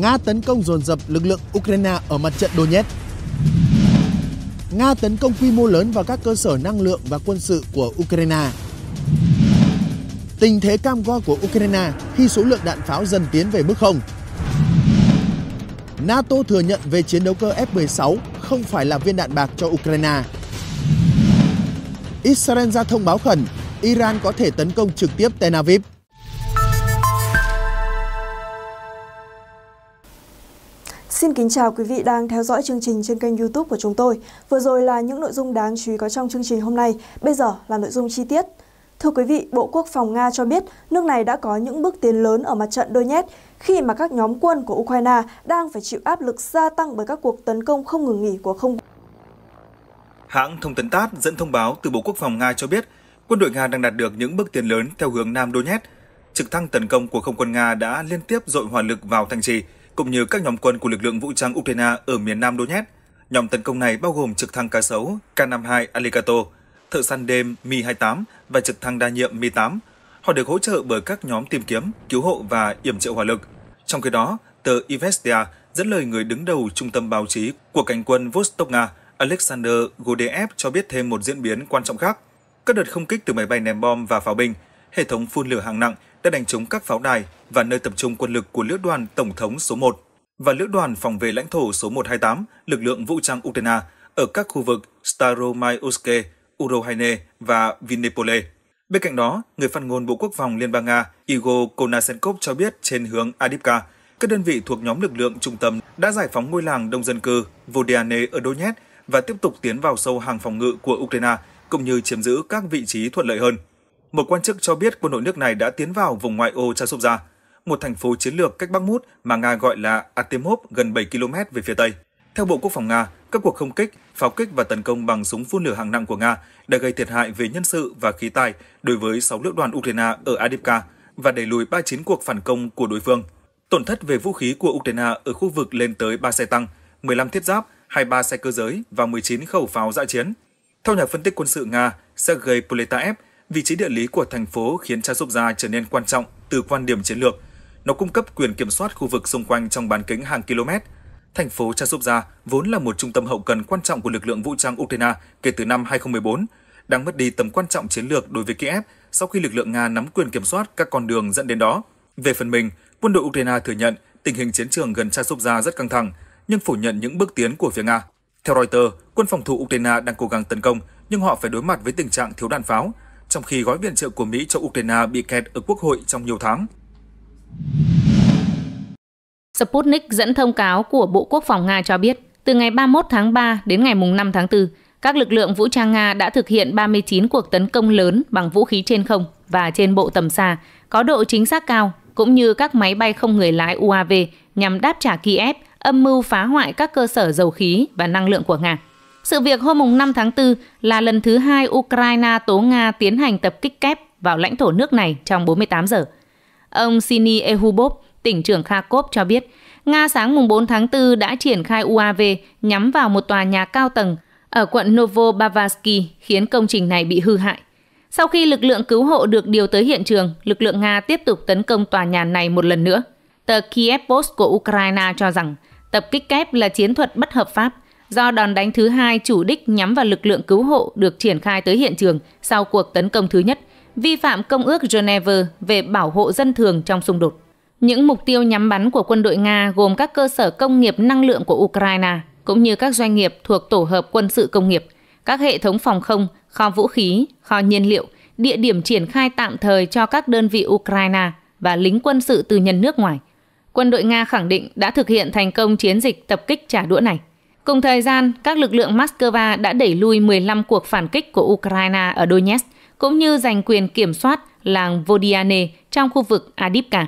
Nga tấn công dồn dập lực lượng Ukraine ở mặt trận Donetsk. Nga tấn công quy mô lớn vào các cơ sở năng lượng và quân sự của Ukraine. Tình thế cam go của Ukraine khi số lượng đạn pháo dần tiến về mức không. NATO thừa nhận về chiến đấu cơ F-16 không phải là viên đạn bạc cho Ukraine. Israel ra thông báo khẩn, Iran có thể tấn công trực tiếp Tel Aviv. Xin kính chào quý vị đang theo dõi chương trình trên kênh youtube của chúng tôi. Vừa rồi là những nội dung đáng chú ý có trong chương trình hôm nay. Bây giờ là nội dung chi tiết. Thưa quý vị, Bộ Quốc phòng Nga cho biết nước này đã có những bước tiến lớn ở mặt trận Donetsk khi mà các nhóm quân của Ukraine đang phải chịu áp lực gia tăng bởi các cuộc tấn công không ngừng nghỉ của không. Hãng thông tấn TASS dẫn thông báo từ Bộ Quốc phòng Nga cho biết quân đội Nga đang đạt được những bước tiến lớn theo hướng Nam Donetsk. Trực thăng tấn công của không quân Nga đã liên tiếp dội hỏa lực vào thành trì, cũng như các nhóm quân của lực lượng vũ trang Ukraine ở miền nam Donetsk. Nhóm tấn công này bao gồm trực thăng cá sấu K-52 Alicato, thợ săn đêm Mi-28 và trực thăng đa nhiệm Mi-8. Họ được hỗ trợ bởi các nhóm tìm kiếm, cứu hộ và yểm trợ hỏa lực. Trong khi đó, tờ Ivestia dẫn lời người đứng đầu trung tâm báo chí của cánh quân Vostok Nga Alexander Godeev cho biết thêm một diễn biến quan trọng khác. Các đợt không kích từ máy bay ném bom và pháo binh, hệ thống phun lửa hạng nặng đã đánh trúng các pháo đài và nơi tập trung quân lực của lữ đoàn Tổng thống số 1 và lữ đoàn phòng vệ lãnh thổ số 128, lực lượng vũ trang Ukraine ở các khu vực Staromayoske, Urohaine và Vinnypole. Bên cạnh đó, người phát ngôn Bộ Quốc phòng Liên bang Nga Igor Konasenkov cho biết trên hướng Adipka, các đơn vị thuộc nhóm lực lượng trung tâm đã giải phóng ngôi làng đông dân cư Vodiane ở Donetsk và tiếp tục tiến vào sâu hàng phòng ngự của Ukraine, cũng như chiếm giữ các vị trí thuận lợi hơn một quan chức cho biết quân đội nước này đã tiến vào vùng ngoại ô Chasovia, một thành phố chiến lược cách Bắc Mút mà Nga gọi là Artemov gần 7 km về phía Tây. Theo Bộ Quốc phòng Nga, các cuộc không kích, pháo kích và tấn công bằng súng phun lửa hàng nặng của Nga đã gây thiệt hại về nhân sự và khí tài đối với 6 lữ đoàn Ukraine ở Adivka và đẩy lùi 39 cuộc phản công của đối phương. Tổn thất về vũ khí của Ukraine ở khu vực lên tới 3 xe tăng, 15 thiết giáp, 23 xe cơ giới và 19 khẩu pháo dã dạ chiến. Theo nhà phân tích quân sự Nga Sergei Poletaev, vị trí địa lý của thành phố khiến Chasovia trở nên quan trọng từ quan điểm chiến lược. Nó cung cấp quyền kiểm soát khu vực xung quanh trong bán kính hàng km. Thành phố Chasovia vốn là một trung tâm hậu cần quan trọng của lực lượng vũ trang Ukraine kể từ năm 2014, đang mất đi tầm quan trọng chiến lược đối với Kiev sau khi lực lượng Nga nắm quyền kiểm soát các con đường dẫn đến đó. Về phần mình, quân đội Ukraine thừa nhận tình hình chiến trường gần Chasovia rất căng thẳng, nhưng phủ nhận những bước tiến của phía Nga. Theo Reuters, quân phòng thủ Ukraine đang cố gắng tấn công, nhưng họ phải đối mặt với tình trạng thiếu đạn pháo, trong khi gói viện trợ của Mỹ cho Ukraine bị kẹt ở Quốc hội trong nhiều tháng. Sputnik dẫn thông cáo của Bộ Quốc phòng Nga cho biết, từ ngày 31 tháng 3 đến ngày 5 tháng 4, các lực lượng vũ trang Nga đã thực hiện 39 cuộc tấn công lớn bằng vũ khí trên không và trên bộ tầm xa, có độ chính xác cao, cũng như các máy bay không người lái UAV nhằm đáp trả Kiev âm mưu phá hoại các cơ sở dầu khí và năng lượng của Nga. Sự việc hôm 5 tháng 4 là lần thứ hai Ukraine tố Nga tiến hành tập kích kép vào lãnh thổ nước này trong 48 giờ. Ông Sini Ehubov, tỉnh trưởng Kharkov cho biết, Nga sáng mùng 4 tháng 4 đã triển khai UAV nhắm vào một tòa nhà cao tầng ở quận Novobavarsky khiến công trình này bị hư hại. Sau khi lực lượng cứu hộ được điều tới hiện trường, lực lượng Nga tiếp tục tấn công tòa nhà này một lần nữa. Tờ Kiev Post của Ukraine cho rằng tập kích kép là chiến thuật bất hợp pháp Do đòn đánh thứ hai chủ đích nhắm vào lực lượng cứu hộ được triển khai tới hiện trường sau cuộc tấn công thứ nhất, vi phạm Công ước Geneva về bảo hộ dân thường trong xung đột. Những mục tiêu nhắm bắn của quân đội Nga gồm các cơ sở công nghiệp năng lượng của Ukraine cũng như các doanh nghiệp thuộc tổ hợp quân sự công nghiệp, các hệ thống phòng không, kho vũ khí, kho nhiên liệu, địa điểm triển khai tạm thời cho các đơn vị Ukraine và lính quân sự từ nhân nước ngoài. Quân đội Nga khẳng định đã thực hiện thành công chiến dịch tập kích trả đũa này. Cùng thời gian, các lực lượng Moscow đã đẩy lui 15 cuộc phản kích của Ukraine ở Donetsk, cũng như giành quyền kiểm soát làng Vodiane trong khu vực Adipka.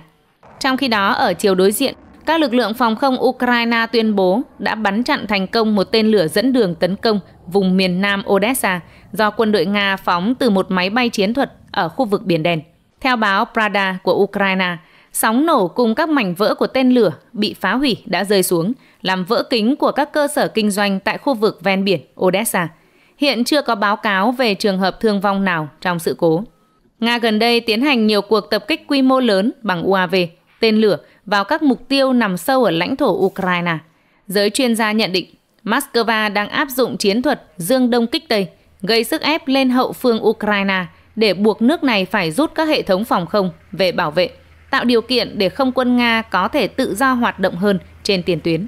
Trong khi đó, ở chiều đối diện, các lực lượng phòng không Ukraine tuyên bố đã bắn chặn thành công một tên lửa dẫn đường tấn công vùng miền nam Odessa do quân đội Nga phóng từ một máy bay chiến thuật ở khu vực Biển Đen. Theo báo Prada của Ukraine, Sóng nổ cùng các mảnh vỡ của tên lửa bị phá hủy đã rơi xuống, làm vỡ kính của các cơ sở kinh doanh tại khu vực ven biển Odessa. Hiện chưa có báo cáo về trường hợp thương vong nào trong sự cố. Nga gần đây tiến hành nhiều cuộc tập kích quy mô lớn bằng UAV, tên lửa vào các mục tiêu nằm sâu ở lãnh thổ Ukraine. Giới chuyên gia nhận định Moscow đang áp dụng chiến thuật dương đông kích tây, gây sức ép lên hậu phương Ukraine để buộc nước này phải rút các hệ thống phòng không về bảo vệ tạo điều kiện để không quân Nga có thể tự do hoạt động hơn trên tiền tuyến.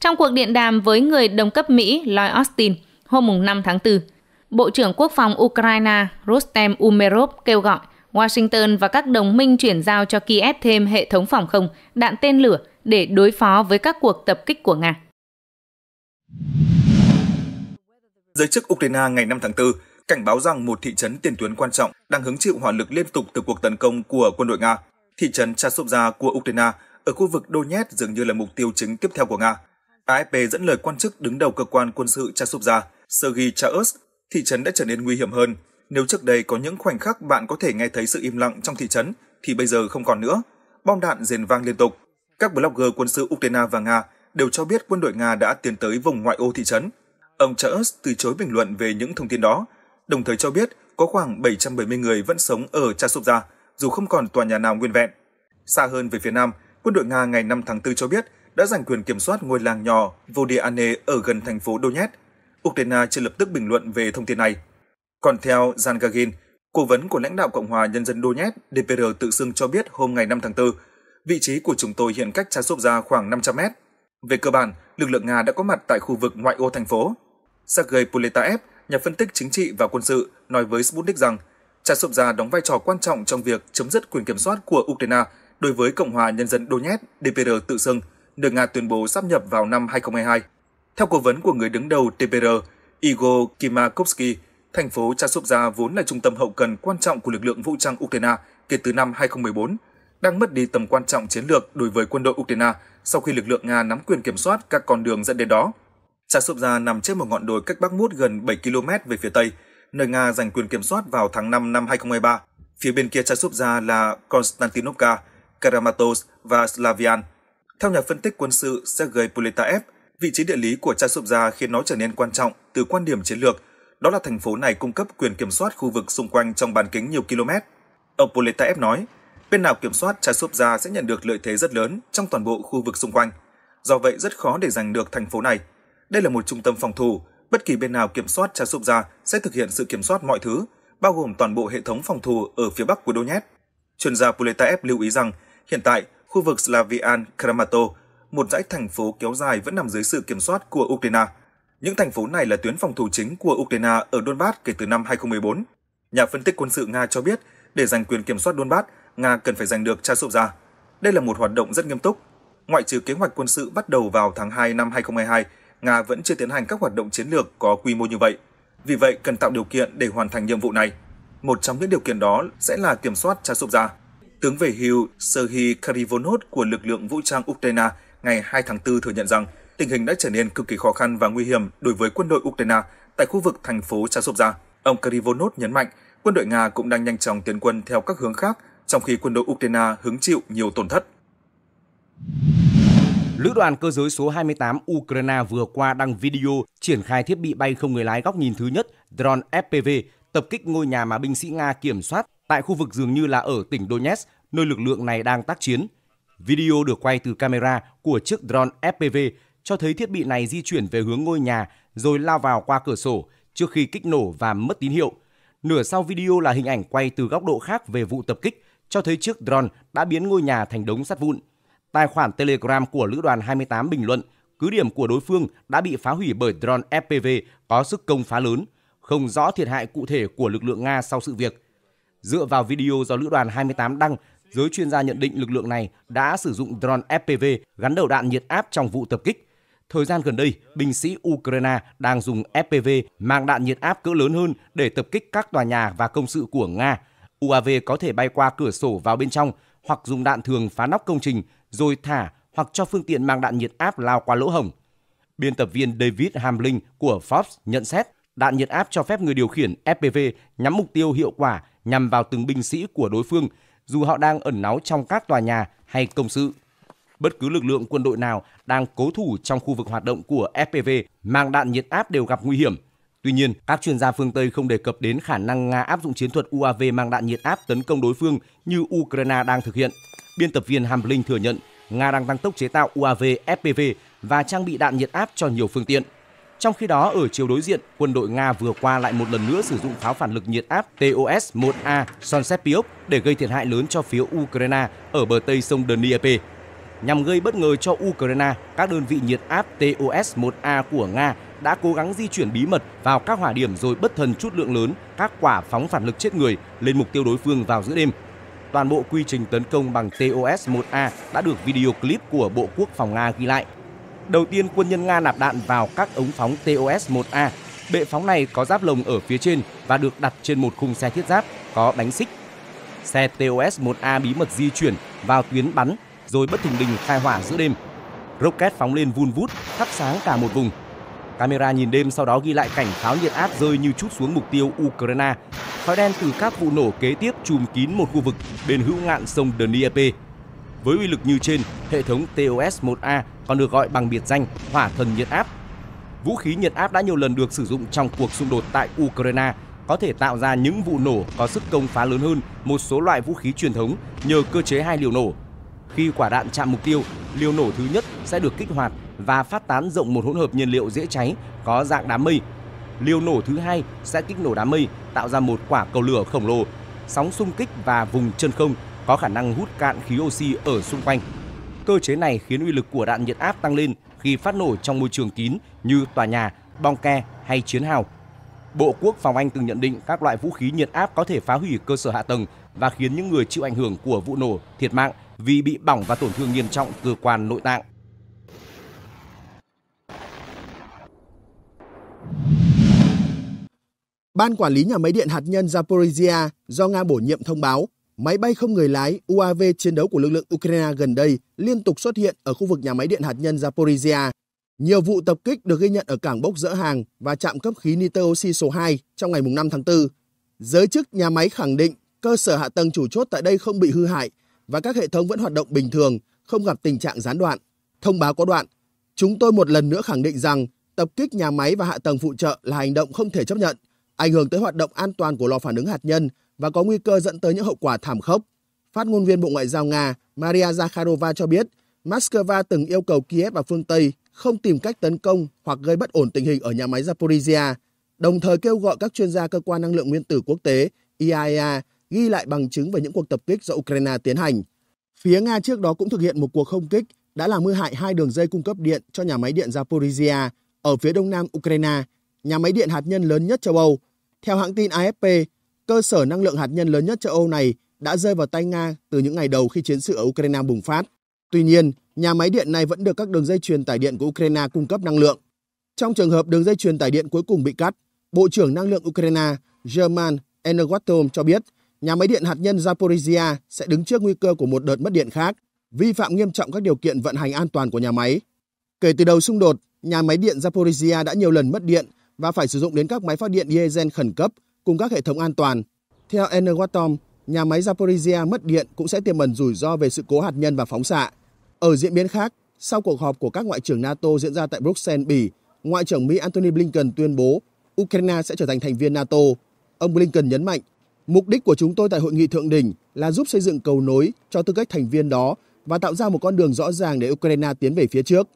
Trong cuộc điện đàm với người đồng cấp Mỹ Lloyd Austin hôm 5 tháng 4, Bộ trưởng Quốc phòng Ukraine Rustem Umerov kêu gọi Washington và các đồng minh chuyển giao cho Kiev thêm hệ thống phòng không, đạn tên lửa để đối phó với các cuộc tập kích của Nga. Giới chức Ukraine ngày 5 tháng 4 cảnh báo rằng một thị trấn tiền tuyến quan trọng đang hứng chịu hỏa lực liên tục từ cuộc tấn công của quân đội Nga thị trấn Chasovia của Ukraine ở khu vực Donetsk dường như là mục tiêu chính tiếp theo của Nga. AFP dẫn lời quan chức đứng đầu cơ quan quân sự Chasovia, Sergei Chaos, thị trấn đã trở nên nguy hiểm hơn. Nếu trước đây có những khoảnh khắc bạn có thể nghe thấy sự im lặng trong thị trấn, thì bây giờ không còn nữa. Bom đạn rền vang liên tục. Các blogger quân sự Ukraine và Nga đều cho biết quân đội Nga đã tiến tới vùng ngoại ô thị trấn. Ông Chaos từ chối bình luận về những thông tin đó, đồng thời cho biết có khoảng 770 người vẫn sống ở Chasovia, dù không còn tòa nhà nào nguyên vẹn. Xa hơn về phía Nam, quân đội Nga ngày 5 tháng 4 cho biết đã giành quyền kiểm soát ngôi làng nhỏ Vodiane ở gần thành phố Donetsk. Ukraine chưa lập tức bình luận về thông tin này. Còn theo Jan Gagin, cố vấn của lãnh đạo Cộng hòa Nhân dân Donetsk DPR tự xưng cho biết hôm ngày 5 tháng 4, vị trí của chúng tôi hiện cách Chasovia khoảng 500 mét. Về cơ bản, lực lượng Nga đã có mặt tại khu vực ngoại ô thành phố. Sergei Poletaev, nhà phân tích chính trị và quân sự, nói với Sputnik rằng Trại sụp già đóng vai trò quan trọng trong việc chấm dứt quyền kiểm soát của Ukraine đối với Cộng hòa Nhân dân Donetsk DPR tự xưng, được Nga tuyên bố sắp nhập vào năm 2022. Theo cố vấn của người đứng đầu DPR, Igor Kimakovsky, thành phố Chasovia vốn là trung tâm hậu cần quan trọng của lực lượng vũ trang Ukraine kể từ năm 2014, đang mất đi tầm quan trọng chiến lược đối với quân đội Ukraine sau khi lực lượng Nga nắm quyền kiểm soát các con đường dẫn đến đó. Chasovia nằm trên một ngọn đồi cách Bắc Mút gần 7 km về phía Tây, nơi Nga giành quyền kiểm soát vào tháng 5 năm 2023. Phía bên kia trái súp ra là Konstantinovka, Karamatos và Slavian. Theo nhà phân tích quân sự Sergei Politaev, vị trí địa lý của Ra khiến nó trở nên quan trọng từ quan điểm chiến lược, đó là thành phố này cung cấp quyền kiểm soát khu vực xung quanh trong bán kính nhiều km. Ông Politaev nói, bên nào kiểm soát Ra sẽ nhận được lợi thế rất lớn trong toàn bộ khu vực xung quanh. Do vậy rất khó để giành được thành phố này. Đây là một trung tâm phòng thủ, Bất kỳ bên nào kiểm soát Chasubja sẽ thực hiện sự kiểm soát mọi thứ, bao gồm toàn bộ hệ thống phòng thủ ở phía bắc của Donetsk. Chuyên gia Puletaev lưu ý rằng, hiện tại, khu vực Slavian Kramato, một dãy thành phố kéo dài vẫn nằm dưới sự kiểm soát của Ukraine. Những thành phố này là tuyến phòng thủ chính của Ukraine ở Donbass kể từ năm 2014. Nhà phân tích quân sự Nga cho biết, để giành quyền kiểm soát Donbass, Nga cần phải giành được Chasovia. Đây là một hoạt động rất nghiêm túc. Ngoại trừ kế hoạch quân sự bắt đầu vào tháng 2 năm 2022, Nga vẫn chưa tiến hành các hoạt động chiến lược có quy mô như vậy. Vì vậy, cần tạo điều kiện để hoàn thành nhiệm vụ này. Một trong những điều kiện đó sẽ là kiểm soát Chasovia. Tướng về hưu Serhi Karivonov của lực lượng vũ trang Ukraine ngày 2 tháng 4 thừa nhận rằng tình hình đã trở nên cực kỳ khó khăn và nguy hiểm đối với quân đội Ukraine tại khu vực thành phố Chasovia. Ông Karivonov nhấn mạnh, quân đội Nga cũng đang nhanh chóng tiến quân theo các hướng khác, trong khi quân đội Ukraine hứng chịu nhiều tổn thất. Lữ đoàn cơ giới số 28 Ukraine vừa qua đăng video triển khai thiết bị bay không người lái góc nhìn thứ nhất drone FPV tập kích ngôi nhà mà binh sĩ Nga kiểm soát tại khu vực dường như là ở tỉnh Donetsk, nơi lực lượng này đang tác chiến. Video được quay từ camera của chiếc drone FPV cho thấy thiết bị này di chuyển về hướng ngôi nhà rồi lao vào qua cửa sổ trước khi kích nổ và mất tín hiệu. Nửa sau video là hình ảnh quay từ góc độ khác về vụ tập kích cho thấy chiếc drone đã biến ngôi nhà thành đống sắt vụn. Tài khoản Telegram của Lữ đoàn 28 bình luận cứ điểm của đối phương đã bị phá hủy bởi drone FPV có sức công phá lớn, không rõ thiệt hại cụ thể của lực lượng Nga sau sự việc. Dựa vào video do Lữ đoàn 28 đăng, giới chuyên gia nhận định lực lượng này đã sử dụng drone FPV gắn đầu đạn nhiệt áp trong vụ tập kích. Thời gian gần đây, binh sĩ Ukraine đang dùng FPV mang đạn nhiệt áp cỡ lớn hơn để tập kích các tòa nhà và công sự của Nga. UAV có thể bay qua cửa sổ vào bên trong, hoặc dùng đạn thường phá nóc công trình rồi thả hoặc cho phương tiện mang đạn nhiệt áp lao qua lỗ hổng. Biên tập viên David Hamling của Forbes nhận xét đạn nhiệt áp cho phép người điều khiển FPV nhắm mục tiêu hiệu quả nhằm vào từng binh sĩ của đối phương, dù họ đang ẩn náu trong các tòa nhà hay công sự. Bất cứ lực lượng quân đội nào đang cố thủ trong khu vực hoạt động của FPV mang đạn nhiệt áp đều gặp nguy hiểm – Tuy nhiên, các chuyên gia phương Tây không đề cập đến khả năng Nga áp dụng chiến thuật UAV mang đạn nhiệt áp tấn công đối phương như Ukraine đang thực hiện. Biên tập viên Hàm thừa nhận Nga đang tăng tốc chế tạo UAV, FPV và trang bị đạn nhiệt áp cho nhiều phương tiện. Trong khi đó, ở chiều đối diện, quân đội Nga vừa qua lại một lần nữa sử dụng pháo phản lực nhiệt áp TOS-1A Sonsepiok để gây thiệt hại lớn cho phía Ukraine ở bờ tây sông Dnieper. Nhằm gây bất ngờ cho Ukraine, các đơn vị nhiệt áp TOS-1A của Nga đã cố gắng di chuyển bí mật vào các hỏa điểm rồi bất thần chút lượng lớn các quả phóng phản lực chết người lên mục tiêu đối phương vào giữa đêm. Toàn bộ quy trình tấn công bằng TOS-1A đã được video clip của Bộ Quốc phòng Nga ghi lại. Đầu tiên, quân nhân Nga nạp đạn vào các ống phóng TOS-1A. Bệ phóng này có giáp lồng ở phía trên và được đặt trên một khung xe thiết giáp có đánh xích. Xe TOS-1A bí mật di chuyển vào tuyến bắn rồi bất thình lình khai hỏa giữa đêm. Rocket phóng lên vun vút, thắp sáng cả một vùng camera nhìn đêm sau đó ghi lại cảnh pháo nhiệt áp rơi như chút xuống mục tiêu Ukraine. Khói đen từ các vụ nổ kế tiếp trùm kín một khu vực bên hữu ngạn sông Dnieper. Với uy lực như trên, hệ thống TOS-1A còn được gọi bằng biệt danh hỏa thần nhiệt áp. Vũ khí nhiệt áp đã nhiều lần được sử dụng trong cuộc xung đột tại Ukraine, có thể tạo ra những vụ nổ có sức công phá lớn hơn một số loại vũ khí truyền thống nhờ cơ chế hai liều nổ. Khi quả đạn chạm mục tiêu, liều nổ thứ nhất sẽ được kích hoạt và phát tán rộng một hỗn hợp nhiên liệu dễ cháy có dạng đám mây. Liều nổ thứ hai sẽ kích nổ đám mây, tạo ra một quả cầu lửa khổng lồ, sóng xung kích và vùng chân không có khả năng hút cạn khí oxy ở xung quanh. Cơ chế này khiến uy lực của đạn nhiệt áp tăng lên khi phát nổ trong môi trường kín như tòa nhà, bong ke hay chiến hào. Bộ Quốc phòng Anh từng nhận định các loại vũ khí nhiệt áp có thể phá hủy cơ sở hạ tầng và khiến những người chịu ảnh hưởng của vụ nổ thiệt mạng vì bị bỏng và tổn thương nghiêm trọng cơ quan nội tạng. Ban quản lý nhà máy điện hạt nhân Zaporizhia do Nga bổ nhiệm thông báo, máy bay không người lái UAV chiến đấu của lực lượng Ukraine gần đây liên tục xuất hiện ở khu vực nhà máy điện hạt nhân Zaporizhia. Nhiều vụ tập kích được ghi nhận ở cảng bốc dỡ hàng và trạm cấp khí nitơ oxy số 2 trong ngày 5 tháng 4. Giới chức nhà máy khẳng định cơ sở hạ tầng chủ chốt tại đây không bị hư hại và các hệ thống vẫn hoạt động bình thường, không gặp tình trạng gián đoạn. Thông báo có đoạn, chúng tôi một lần nữa khẳng định rằng tập kích nhà máy và hạ tầng phụ trợ là hành động không thể chấp nhận, ảnh hưởng tới hoạt động an toàn của lò phản ứng hạt nhân và có nguy cơ dẫn tới những hậu quả thảm khốc. Phát ngôn viên Bộ Ngoại giao Nga Maria Zakharova cho biết, Moscow từng yêu cầu Kiev và phương Tây không tìm cách tấn công hoặc gây bất ổn tình hình ở nhà máy Zaporizhia, đồng thời kêu gọi các chuyên gia cơ quan năng lượng nguyên tử quốc tế e IAEA ghi lại bằng chứng về những cuộc tập kích do Ukraine tiến hành. Phía Nga trước đó cũng thực hiện một cuộc không kích đã làm hư hại hai đường dây cung cấp điện cho nhà máy điện Zaporizhia ở phía đông nam Ukraine, nhà máy điện hạt nhân lớn nhất châu Âu. Theo hãng tin AFP, cơ sở năng lượng hạt nhân lớn nhất châu Âu này đã rơi vào tay Nga từ những ngày đầu khi chiến sự ở Ukraine bùng phát. Tuy nhiên, nhà máy điện này vẫn được các đường dây truyền tải điện của Ukraine cung cấp năng lượng. Trong trường hợp đường dây truyền tải điện cuối cùng bị cắt, Bộ trưởng Năng lượng Ukraine German Energatom cho biết nhà máy điện hạt nhân Zaporizhia sẽ đứng trước nguy cơ của một đợt mất điện khác, vi phạm nghiêm trọng các điều kiện vận hành an toàn của nhà máy. Kể từ đầu xung đột, nhà máy điện Zaporizhia đã nhiều lần mất điện và phải sử dụng đến các máy phát điện diesel khẩn cấp cùng các hệ thống an toàn. Theo Enerwatom, nhà máy Zaporizhia mất điện cũng sẽ tiềm ẩn rủi ro về sự cố hạt nhân và phóng xạ. Ở diễn biến khác, sau cuộc họp của các ngoại trưởng NATO diễn ra tại Bruxelles, Bỉ, Ngoại trưởng Mỹ Antony Blinken tuyên bố Ukraine sẽ trở thành thành viên NATO. Ông Blinken nhấn mạnh, mục đích của chúng tôi tại hội nghị thượng đỉnh là giúp xây dựng cầu nối cho tư cách thành viên đó và tạo ra một con đường rõ ràng để Ukraine tiến về phía trước.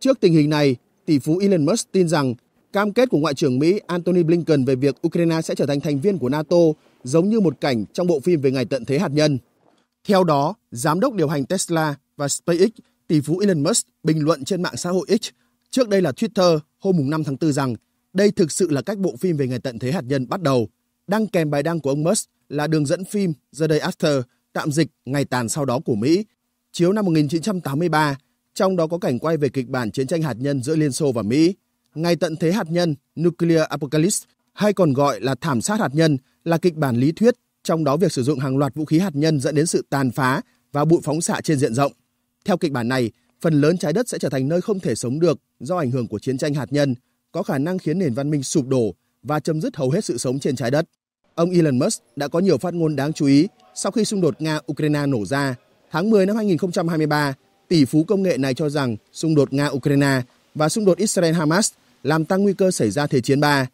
Trước tình hình này, tỷ phú Elon Musk tin rằng cam kết của Ngoại trưởng Mỹ Antony Blinken về việc Ukraine sẽ trở thành thành viên của NATO giống như một cảnh trong bộ phim về ngày tận thế hạt nhân. Theo đó, giám đốc điều hành Tesla và SpaceX, tỷ phú Elon Musk bình luận trên mạng xã hội X, trước đây là Twitter, hôm 5 tháng 4 rằng đây thực sự là cách bộ phim về ngày tận thế hạt nhân bắt đầu. Đăng kèm bài đăng của ông Musk là đường dẫn phim The Day After, tạm dịch Ngày tàn sau đó của Mỹ, chiếu năm 1983 trong đó có cảnh quay về kịch bản chiến tranh hạt nhân giữa Liên Xô và Mỹ. ngay tận thế hạt nhân Nuclear Apocalypse hay còn gọi là thảm sát hạt nhân là kịch bản lý thuyết, trong đó việc sử dụng hàng loạt vũ khí hạt nhân dẫn đến sự tàn phá và bụi phóng xạ trên diện rộng. Theo kịch bản này, phần lớn trái đất sẽ trở thành nơi không thể sống được do ảnh hưởng của chiến tranh hạt nhân, có khả năng khiến nền văn minh sụp đổ và chấm dứt hầu hết sự sống trên trái đất. Ông Elon Musk đã có nhiều phát ngôn đáng chú ý sau khi xung đột Nga-Ukraine nổ ra. Tháng 10 năm 2023, Tỷ phú công nghệ này cho rằng xung đột Nga-Ukraine và xung đột Israel-Hamas làm tăng nguy cơ xảy ra Thế chiến 3.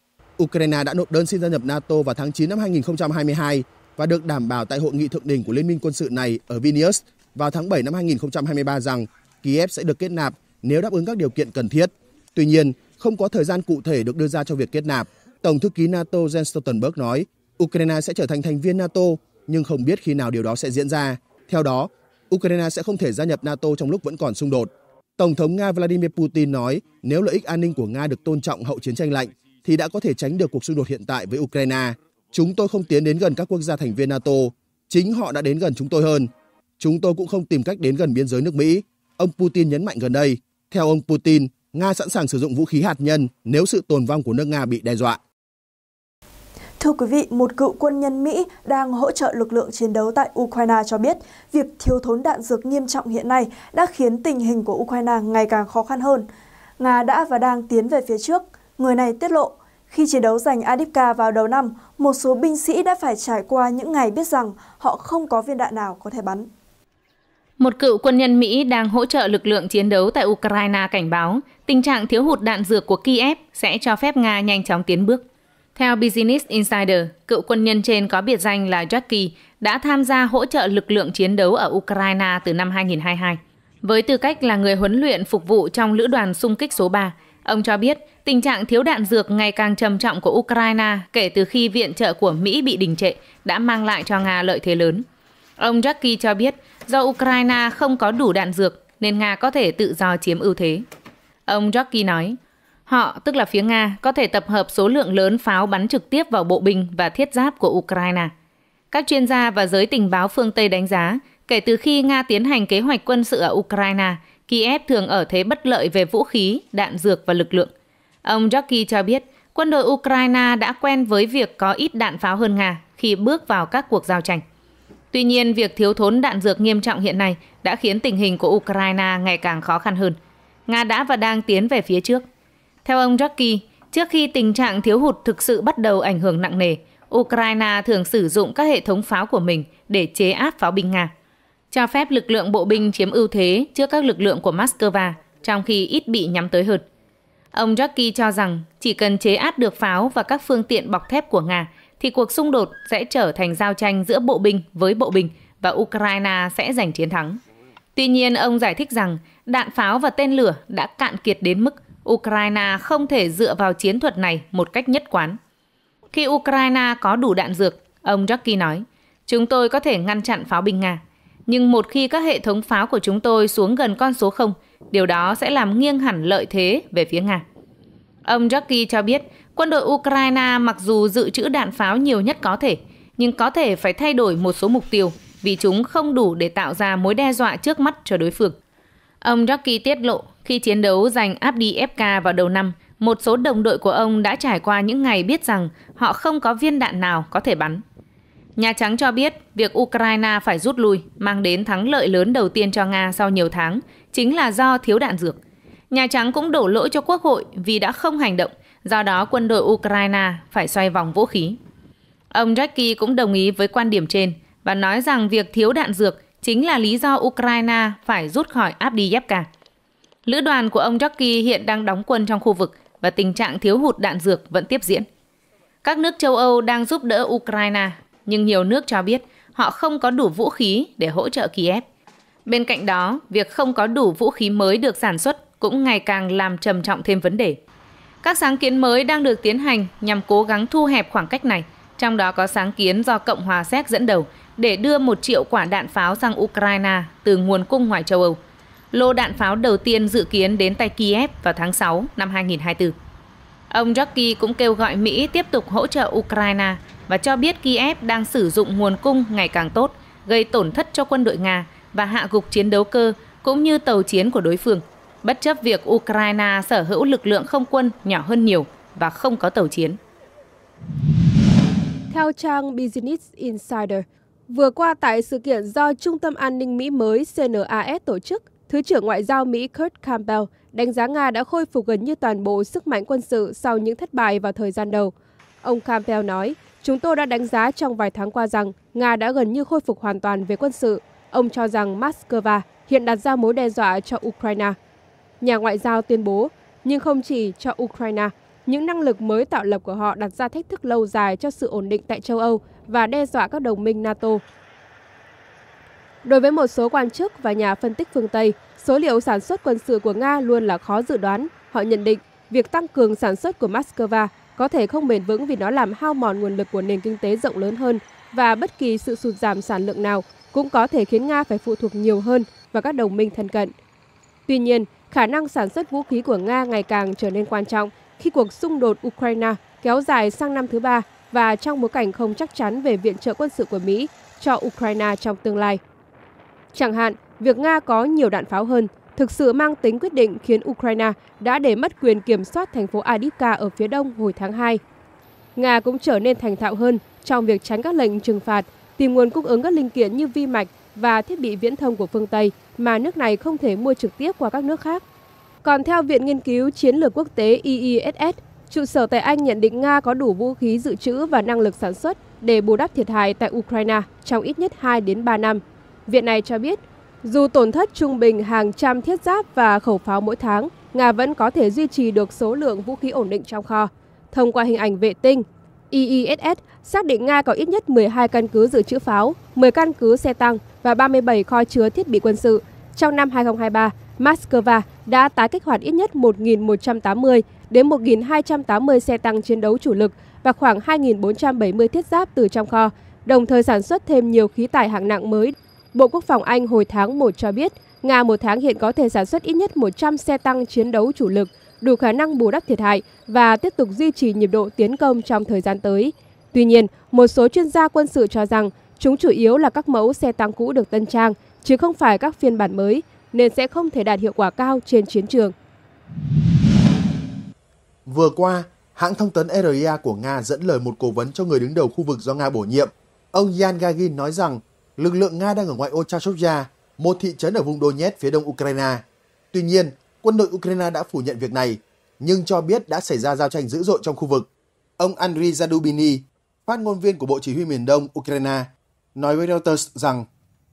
Ukraine đã nộp đơn xin gia nhập NATO vào tháng 9 năm 2022 và được đảm bảo tại hội nghị thượng đỉnh của Liên minh quân sự này ở Vilnius vào tháng 7 năm 2023 rằng Kiev sẽ được kết nạp nếu đáp ứng các điều kiện cần thiết. Tuy nhiên, không có thời gian cụ thể được đưa ra cho việc kết nạp. Tổng thư ký NATO Jens Stoltenberg nói, Ukraine sẽ trở thành thành viên NATO nhưng không biết khi nào điều đó sẽ diễn ra. Theo đó, Ukraine sẽ không thể gia nhập NATO trong lúc vẫn còn xung đột. Tổng thống Nga Vladimir Putin nói nếu lợi ích an ninh của Nga được tôn trọng hậu chiến tranh lạnh thì đã có thể tránh được cuộc xung đột hiện tại với Ukraine. Chúng tôi không tiến đến gần các quốc gia thành viên NATO, chính họ đã đến gần chúng tôi hơn. Chúng tôi cũng không tìm cách đến gần biên giới nước Mỹ, ông Putin nhấn mạnh gần đây. Theo ông Putin, Nga sẵn sàng sử dụng vũ khí hạt nhân nếu sự tồn vong của nước Nga bị đe dọa. Thưa quý vị, một cựu quân nhân Mỹ đang hỗ trợ lực lượng chiến đấu tại Ukraine cho biết việc thiếu thốn đạn dược nghiêm trọng hiện nay đã khiến tình hình của Ukraine ngày càng khó khăn hơn. Nga đã và đang tiến về phía trước. Người này tiết lộ, khi chiến đấu giành Adipka vào đầu năm, một số binh sĩ đã phải trải qua những ngày biết rằng họ không có viên đạn nào có thể bắn. Một cựu quân nhân Mỹ đang hỗ trợ lực lượng chiến đấu tại Ukraine cảnh báo tình trạng thiếu hụt đạn dược của Kiev sẽ cho phép Nga nhanh chóng tiến bước. Theo Business Insider, cựu quân nhân trên có biệt danh là Jackie đã tham gia hỗ trợ lực lượng chiến đấu ở Ukraine từ năm 2022. Với tư cách là người huấn luyện phục vụ trong lữ đoàn xung kích số 3, ông cho biết tình trạng thiếu đạn dược ngày càng trầm trọng của Ukraine kể từ khi viện trợ của Mỹ bị đình trệ đã mang lại cho Nga lợi thế lớn. Ông Jackie cho biết do Ukraine không có đủ đạn dược nên Nga có thể tự do chiếm ưu thế. Ông Jackie nói, Họ, tức là phía Nga, có thể tập hợp số lượng lớn pháo bắn trực tiếp vào bộ binh và thiết giáp của Ukraine. Các chuyên gia và giới tình báo phương Tây đánh giá, kể từ khi Nga tiến hành kế hoạch quân sự ở Ukraine, Kiev thường ở thế bất lợi về vũ khí, đạn dược và lực lượng. Ông Jockey cho biết, quân đội Ukraine đã quen với việc có ít đạn pháo hơn Nga khi bước vào các cuộc giao tranh. Tuy nhiên, việc thiếu thốn đạn dược nghiêm trọng hiện nay đã khiến tình hình của Ukraine ngày càng khó khăn hơn. Nga đã và đang tiến về phía trước. Theo ông Jockey, trước khi tình trạng thiếu hụt thực sự bắt đầu ảnh hưởng nặng nề, Ukraine thường sử dụng các hệ thống pháo của mình để chế áp pháo binh Nga, cho phép lực lượng bộ binh chiếm ưu thế trước các lực lượng của Moscow, trong khi ít bị nhắm tới hơn. Ông Jockey cho rằng chỉ cần chế áp được pháo và các phương tiện bọc thép của Nga thì cuộc xung đột sẽ trở thành giao tranh giữa bộ binh với bộ binh và Ukraine sẽ giành chiến thắng. Tuy nhiên, ông giải thích rằng đạn pháo và tên lửa đã cạn kiệt đến mức Ukraine không thể dựa vào chiến thuật này một cách nhất quán. Khi Ukraine có đủ đạn dược, ông Jockey nói, chúng tôi có thể ngăn chặn pháo binh Nga. Nhưng một khi các hệ thống pháo của chúng tôi xuống gần con số 0, điều đó sẽ làm nghiêng hẳn lợi thế về phía Nga. Ông Jockey cho biết, quân đội Ukraine mặc dù dự trữ đạn pháo nhiều nhất có thể, nhưng có thể phải thay đổi một số mục tiêu vì chúng không đủ để tạo ra mối đe dọa trước mắt cho đối phương. Ông Jockey tiết lộ khi chiến đấu giành Abdi FK vào đầu năm, một số đồng đội của ông đã trải qua những ngày biết rằng họ không có viên đạn nào có thể bắn. Nhà Trắng cho biết việc Ukraine phải rút lui mang đến thắng lợi lớn đầu tiên cho Nga sau nhiều tháng chính là do thiếu đạn dược. Nhà Trắng cũng đổ lỗi cho Quốc hội vì đã không hành động, do đó quân đội Ukraine phải xoay vòng vũ khí. Ông Jackie cũng đồng ý với quan điểm trên và nói rằng việc thiếu đạn dược chính là lý do Ukraine phải rút khỏi Abdiyevka. Lữ đoàn của ông Jockey hiện đang đóng quân trong khu vực và tình trạng thiếu hụt đạn dược vẫn tiếp diễn. Các nước châu Âu đang giúp đỡ Ukraine, nhưng nhiều nước cho biết họ không có đủ vũ khí để hỗ trợ Kiev. Bên cạnh đó, việc không có đủ vũ khí mới được sản xuất cũng ngày càng làm trầm trọng thêm vấn đề. Các sáng kiến mới đang được tiến hành nhằm cố gắng thu hẹp khoảng cách này, trong đó có sáng kiến do Cộng hòa Séc dẫn đầu để đưa một triệu quả đạn pháo sang Ukraine từ nguồn cung ngoài châu Âu – lô đạn pháo đầu tiên dự kiến đến tay Kiev vào tháng 6 năm 2024. Ông Jockey cũng kêu gọi Mỹ tiếp tục hỗ trợ Ukraine và cho biết Kiev đang sử dụng nguồn cung ngày càng tốt, gây tổn thất cho quân đội Nga và hạ gục chiến đấu cơ cũng như tàu chiến của đối phương, bất chấp việc Ukraine sở hữu lực lượng không quân nhỏ hơn nhiều và không có tàu chiến. Theo trang Business Insider, vừa qua tại sự kiện do Trung tâm An ninh Mỹ mới CNAS tổ chức, Thứ trưởng Ngoại giao Mỹ Kurt Campbell đánh giá Nga đã khôi phục gần như toàn bộ sức mạnh quân sự sau những thất bại vào thời gian đầu. Ông Campbell nói, chúng tôi đã đánh giá trong vài tháng qua rằng Nga đã gần như khôi phục hoàn toàn về quân sự. Ông cho rằng Moscow hiện đặt ra mối đe dọa cho Ukraine. Nhà ngoại giao tuyên bố, nhưng không chỉ cho Ukraine, những năng lực mới tạo lập của họ đặt ra thách thức lâu dài cho sự ổn định tại châu Âu và đe dọa các đồng minh NATO. Đối với một số quan chức và nhà phân tích phương Tây, số liệu sản xuất quân sự của Nga luôn là khó dự đoán. Họ nhận định việc tăng cường sản xuất của Moscow có thể không bền vững vì nó làm hao mòn nguồn lực của nền kinh tế rộng lớn hơn và bất kỳ sự sụt giảm sản lượng nào cũng có thể khiến Nga phải phụ thuộc nhiều hơn vào các đồng minh thân cận. Tuy nhiên, khả năng sản xuất vũ khí của Nga ngày càng trở nên quan trọng khi cuộc xung đột Ukraine kéo dài sang năm thứ ba và trong bối cảnh không chắc chắn về viện trợ quân sự của Mỹ cho Ukraine trong tương lai. Chẳng hạn, việc Nga có nhiều đạn pháo hơn thực sự mang tính quyết định khiến Ukraine đã để mất quyền kiểm soát thành phố Adivka ở phía đông hồi tháng 2. Nga cũng trở nên thành thạo hơn trong việc tránh các lệnh trừng phạt, tìm nguồn cung ứng các linh kiện như vi mạch và thiết bị viễn thông của phương Tây mà nước này không thể mua trực tiếp qua các nước khác. Còn theo Viện Nghiên cứu Chiến lược Quốc tế IISS, trụ sở tại Anh nhận định Nga có đủ vũ khí dự trữ và năng lực sản xuất để bù đắp thiệt hại tại Ukraine trong ít nhất 2 đến 3 năm. Viện này cho biết, dù tổn thất trung bình hàng trăm thiết giáp và khẩu pháo mỗi tháng, Nga vẫn có thể duy trì được số lượng vũ khí ổn định trong kho. Thông qua hình ảnh vệ tinh, IISS xác định Nga có ít nhất 12 căn cứ dự trữ pháo, 10 căn cứ xe tăng và 37 kho chứa thiết bị quân sự. Trong năm 2023, Moscow đã tái kích hoạt ít nhất 1.180 đến 1.280 xe tăng chiến đấu chủ lực và khoảng 2.470 thiết giáp từ trong kho, đồng thời sản xuất thêm nhiều khí tải hạng nặng mới Bộ Quốc phòng Anh hồi tháng 1 cho biết, Nga một tháng hiện có thể sản xuất ít nhất 100 xe tăng chiến đấu chủ lực, đủ khả năng bù đắp thiệt hại và tiếp tục duy trì nhịp độ tiến công trong thời gian tới. Tuy nhiên, một số chuyên gia quân sự cho rằng chúng chủ yếu là các mẫu xe tăng cũ được tân trang, chứ không phải các phiên bản mới, nên sẽ không thể đạt hiệu quả cao trên chiến trường. Vừa qua, hãng thông tấn RIA của Nga dẫn lời một cố vấn cho người đứng đầu khu vực do Nga bổ nhiệm. Ông Yan Gagin nói rằng lực lượng Nga đang ở ngoại ô Chashovya, một thị trấn ở vùng Donetsk phía đông Ukraine. Tuy nhiên, quân đội Ukraine đã phủ nhận việc này, nhưng cho biết đã xảy ra giao tranh dữ dội trong khu vực. Ông Andriy Zadubiny, phát ngôn viên của Bộ Chỉ huy miền đông Ukraine, nói với Reuters rằng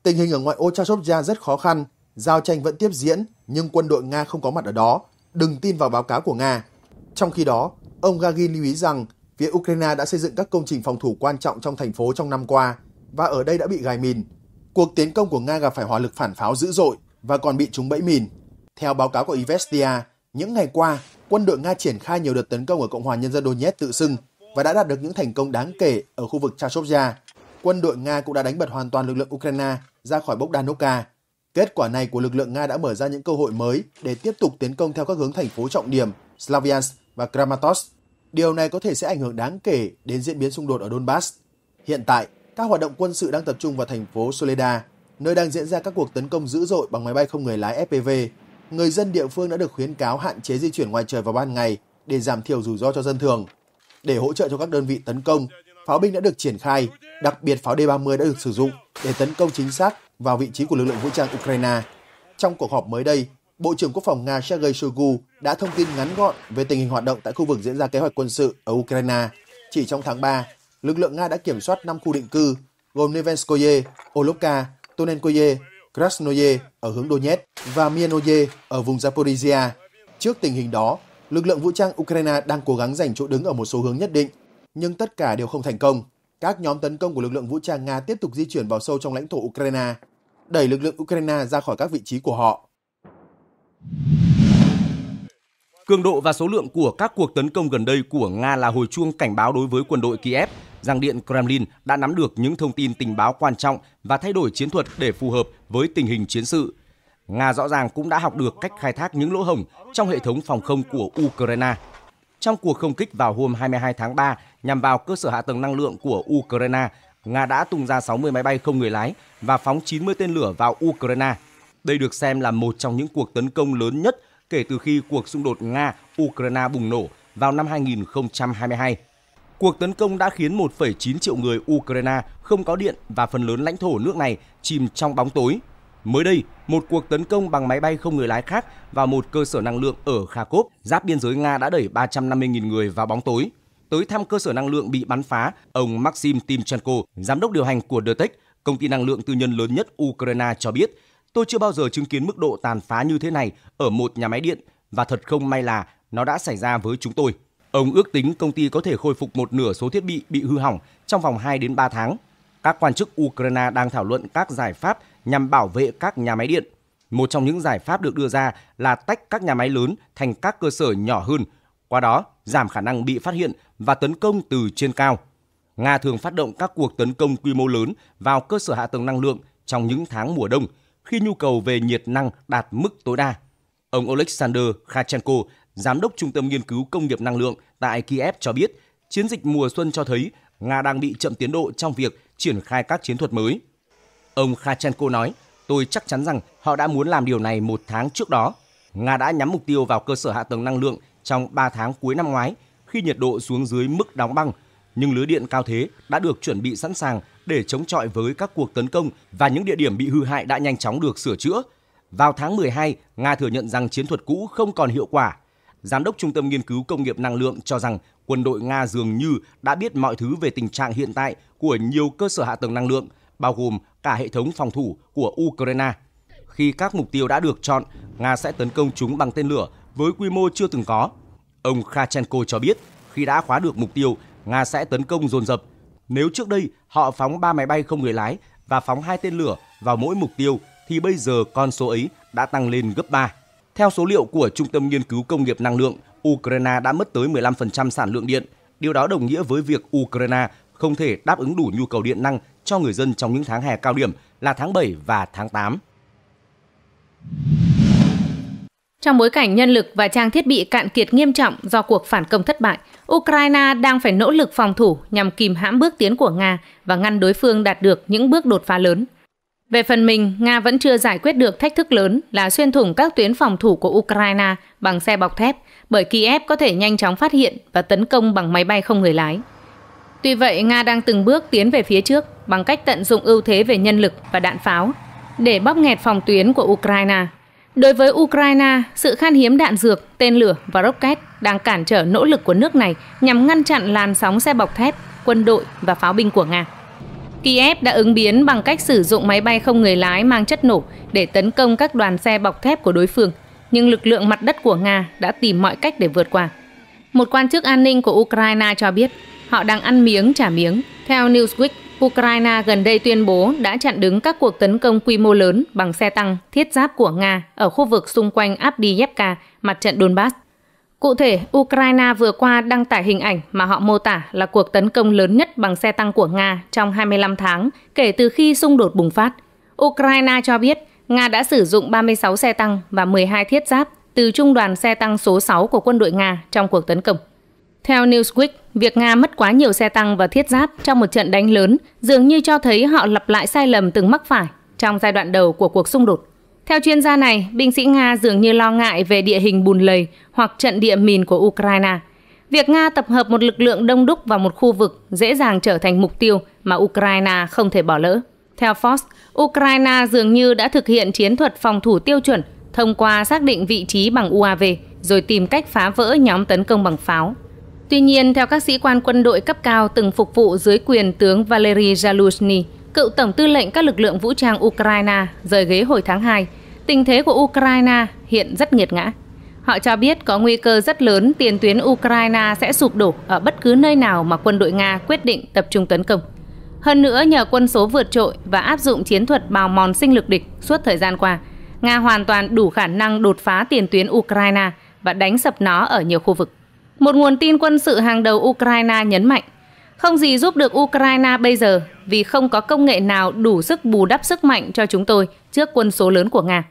tình hình ở ngoại ô Chashovya rất khó khăn, giao tranh vẫn tiếp diễn nhưng quân đội Nga không có mặt ở đó, đừng tin vào báo cáo của Nga. Trong khi đó, ông Gagin lưu ý rằng phía Ukraine đã xây dựng các công trình phòng thủ quan trọng trong thành phố trong năm qua, và ở đây đã bị gài mìn. Cuộc tiến công của Nga gặp phải hỏa lực phản pháo dữ dội và còn bị trúng bẫy mìn. Theo báo cáo của Ivestia, những ngày qua, quân đội Nga triển khai nhiều đợt tấn công ở Cộng hòa Nhân dân Donetsk tự xưng và đã đạt được những thành công đáng kể ở khu vực Chashovya. Quân đội Nga cũng đã đánh bật hoàn toàn lực lượng Ukraine ra khỏi Bogdanovka. Kết quả này của lực lượng Nga đã mở ra những cơ hội mới để tiếp tục tiến công theo các hướng thành phố trọng điểm Slavyansk và Kramatorsk. Điều này có thể sẽ ảnh hưởng đáng kể đến diễn biến xung đột ở Donbass. Hiện tại, các hoạt động quân sự đang tập trung vào thành phố Soledad, nơi đang diễn ra các cuộc tấn công dữ dội bằng máy bay không người lái FPV. Người dân địa phương đã được khuyến cáo hạn chế di chuyển ngoài trời vào ban ngày để giảm thiểu rủi ro cho dân thường. Để hỗ trợ cho các đơn vị tấn công, pháo binh đã được triển khai, đặc biệt pháo D-30 đã được sử dụng để tấn công chính xác vào vị trí của lực lượng vũ trang Ukraine. Trong cuộc họp mới đây, Bộ trưởng Quốc phòng Nga Sergei Shoigu đã thông tin ngắn gọn về tình hình hoạt động tại khu vực diễn ra kế hoạch quân sự ở Ukraine. Chỉ trong tháng 3, lực lượng Nga đã kiểm soát 5 khu định cư gồm Nevenskoye, Olovka, Tonenkoye, Krasnoye ở hướng Donetsk và Mienoye ở vùng Zaporizhia. Trước tình hình đó, lực lượng vũ trang Ukraine đang cố gắng giành chỗ đứng ở một số hướng nhất định, nhưng tất cả đều không thành công. Các nhóm tấn công của lực lượng vũ trang Nga tiếp tục di chuyển vào sâu trong lãnh thổ Ukraine, đẩy lực lượng Ukraine ra khỏi các vị trí của họ. Cường độ và số lượng của các cuộc tấn công gần đây của Nga là hồi chuông cảnh báo đối với quân đội Kiev rằng Điện Kremlin đã nắm được những thông tin tình báo quan trọng và thay đổi chiến thuật để phù hợp với tình hình chiến sự. Nga rõ ràng cũng đã học được cách khai thác những lỗ hổng trong hệ thống phòng không của Ukraine. Trong cuộc không kích vào hôm 22 tháng 3 nhằm vào cơ sở hạ tầng năng lượng của Ukraine, Nga đã tung ra 60 máy bay không người lái và phóng 90 tên lửa vào Ukraine. Đây được xem là một trong những cuộc tấn công lớn nhất kể từ khi cuộc xung đột Nga-Ukraine bùng nổ vào năm 2022. Cuộc tấn công đã khiến 1,9 triệu người Ukraine không có điện và phần lớn lãnh thổ nước này chìm trong bóng tối. Mới đây, một cuộc tấn công bằng máy bay không người lái khác vào một cơ sở năng lượng ở Kharkov, giáp biên giới Nga đã đẩy 350.000 người vào bóng tối. Tới thăm cơ sở năng lượng bị bắn phá, ông Maxim Timchenko, giám đốc điều hành của Dertech, công ty năng lượng tư nhân lớn nhất Ukraine cho biết, tôi chưa bao giờ chứng kiến mức độ tàn phá như thế này ở một nhà máy điện và thật không may là nó đã xảy ra với chúng tôi. Ông ước tính công ty có thể khôi phục một nửa số thiết bị bị hư hỏng trong vòng 2 đến 3 tháng. Các quan chức Ukraine đang thảo luận các giải pháp nhằm bảo vệ các nhà máy điện. Một trong những giải pháp được đưa ra là tách các nhà máy lớn thành các cơ sở nhỏ hơn, qua đó giảm khả năng bị phát hiện và tấn công từ trên cao. Nga thường phát động các cuộc tấn công quy mô lớn vào cơ sở hạ tầng năng lượng trong những tháng mùa đông khi nhu cầu về nhiệt năng đạt mức tối đa. Ông Alexander Khachenko, giám đốc Trung tâm Nghiên cứu Công nghiệp Năng lượng tại Kiev cho biết, chiến dịch mùa xuân cho thấy Nga đang bị chậm tiến độ trong việc triển khai các chiến thuật mới. Ông Khachenko nói, tôi chắc chắn rằng họ đã muốn làm điều này một tháng trước đó. Nga đã nhắm mục tiêu vào cơ sở hạ tầng năng lượng trong 3 tháng cuối năm ngoái khi nhiệt độ xuống dưới mức đóng băng, nhưng lưới điện cao thế đã được chuẩn bị sẵn sàng để chống chọi với các cuộc tấn công và những địa điểm bị hư hại đã nhanh chóng được sửa chữa. Vào tháng 12, Nga thừa nhận rằng chiến thuật cũ không còn hiệu quả Giám đốc Trung tâm Nghiên cứu Công nghiệp Năng lượng cho rằng quân đội Nga dường như đã biết mọi thứ về tình trạng hiện tại của nhiều cơ sở hạ tầng năng lượng, bao gồm cả hệ thống phòng thủ của Ukraine. Khi các mục tiêu đã được chọn, Nga sẽ tấn công chúng bằng tên lửa với quy mô chưa từng có. Ông Khachenko cho biết, khi đã khóa được mục tiêu, Nga sẽ tấn công dồn dập. Nếu trước đây họ phóng 3 máy bay không người lái và phóng 2 tên lửa vào mỗi mục tiêu, thì bây giờ con số ấy đã tăng lên gấp 3. Theo số liệu của Trung tâm Nghiên cứu Công nghiệp Năng lượng, Ukraine đã mất tới 15% sản lượng điện. Điều đó đồng nghĩa với việc Ukraine không thể đáp ứng đủ nhu cầu điện năng cho người dân trong những tháng hè cao điểm là tháng 7 và tháng 8. Trong bối cảnh nhân lực và trang thiết bị cạn kiệt nghiêm trọng do cuộc phản công thất bại, Ukraine đang phải nỗ lực phòng thủ nhằm kìm hãm bước tiến của Nga và ngăn đối phương đạt được những bước đột phá lớn. Về phần mình, Nga vẫn chưa giải quyết được thách thức lớn là xuyên thủng các tuyến phòng thủ của Ukraine bằng xe bọc thép, bởi Kiev có thể nhanh chóng phát hiện và tấn công bằng máy bay không người lái. Tuy vậy, Nga đang từng bước tiến về phía trước bằng cách tận dụng ưu thế về nhân lực và đạn pháo để bóp nghẹt phòng tuyến của Ukraine. Đối với Ukraine, sự khan hiếm đạn dược, tên lửa và rocket đang cản trở nỗ lực của nước này nhằm ngăn chặn làn sóng xe bọc thép, quân đội và pháo binh của Nga. Kiev đã ứng biến bằng cách sử dụng máy bay không người lái mang chất nổ để tấn công các đoàn xe bọc thép của đối phương, nhưng lực lượng mặt đất của Nga đã tìm mọi cách để vượt qua. Một quan chức an ninh của Ukraine cho biết họ đang ăn miếng trả miếng. Theo Newsweek, Ukraine gần đây tuyên bố đã chặn đứng các cuộc tấn công quy mô lớn bằng xe tăng, thiết giáp của Nga ở khu vực xung quanh Abdiyevka, mặt trận Donbass. Cụ thể, Ukraine vừa qua đăng tải hình ảnh mà họ mô tả là cuộc tấn công lớn nhất bằng xe tăng của Nga trong 25 tháng kể từ khi xung đột bùng phát. Ukraine cho biết Nga đã sử dụng 36 xe tăng và 12 thiết giáp từ trung đoàn xe tăng số 6 của quân đội Nga trong cuộc tấn công. Theo Newsweek, việc Nga mất quá nhiều xe tăng và thiết giáp trong một trận đánh lớn dường như cho thấy họ lặp lại sai lầm từng mắc phải trong giai đoạn đầu của cuộc xung đột. Theo chuyên gia này, binh sĩ Nga dường như lo ngại về địa hình bùn lầy hoặc trận địa mìn của Ukraine. Việc Nga tập hợp một lực lượng đông đúc vào một khu vực dễ dàng trở thành mục tiêu mà Ukraine không thể bỏ lỡ. Theo Fox, Ukraine dường như đã thực hiện chiến thuật phòng thủ tiêu chuẩn thông qua xác định vị trí bằng UAV rồi tìm cách phá vỡ nhóm tấn công bằng pháo. Tuy nhiên, theo các sĩ quan quân đội cấp cao từng phục vụ dưới quyền tướng Valery Zaluzhny, cựu tổng tư lệnh các lực lượng vũ trang Ukraine rời ghế hồi tháng 2, Tình thế của Ukraine hiện rất nghiệt ngã. Họ cho biết có nguy cơ rất lớn tiền tuyến Ukraine sẽ sụp đổ ở bất cứ nơi nào mà quân đội Nga quyết định tập trung tấn công. Hơn nữa, nhờ quân số vượt trội và áp dụng chiến thuật bào mòn sinh lực địch suốt thời gian qua, Nga hoàn toàn đủ khả năng đột phá tiền tuyến Ukraine và đánh sập nó ở nhiều khu vực. Một nguồn tin quân sự hàng đầu Ukraine nhấn mạnh, không gì giúp được Ukraine bây giờ vì không có công nghệ nào đủ sức bù đắp sức mạnh cho chúng tôi trước quân số lớn của Nga.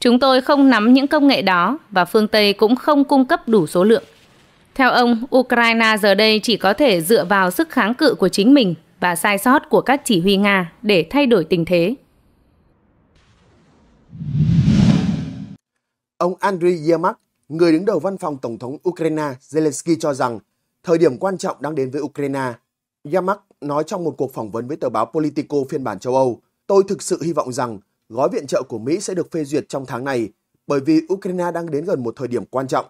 Chúng tôi không nắm những công nghệ đó và phương Tây cũng không cung cấp đủ số lượng. Theo ông, Ukraine giờ đây chỉ có thể dựa vào sức kháng cự của chính mình và sai sót của các chỉ huy Nga để thay đổi tình thế. Ông Andriy Yermak, người đứng đầu văn phòng Tổng thống Ukraine Zelensky cho rằng thời điểm quan trọng đang đến với Ukraine. Yermak nói trong một cuộc phỏng vấn với tờ báo Politico phiên bản châu Âu, tôi thực sự hy vọng rằng gói viện trợ của Mỹ sẽ được phê duyệt trong tháng này bởi vì Ukraine đang đến gần một thời điểm quan trọng.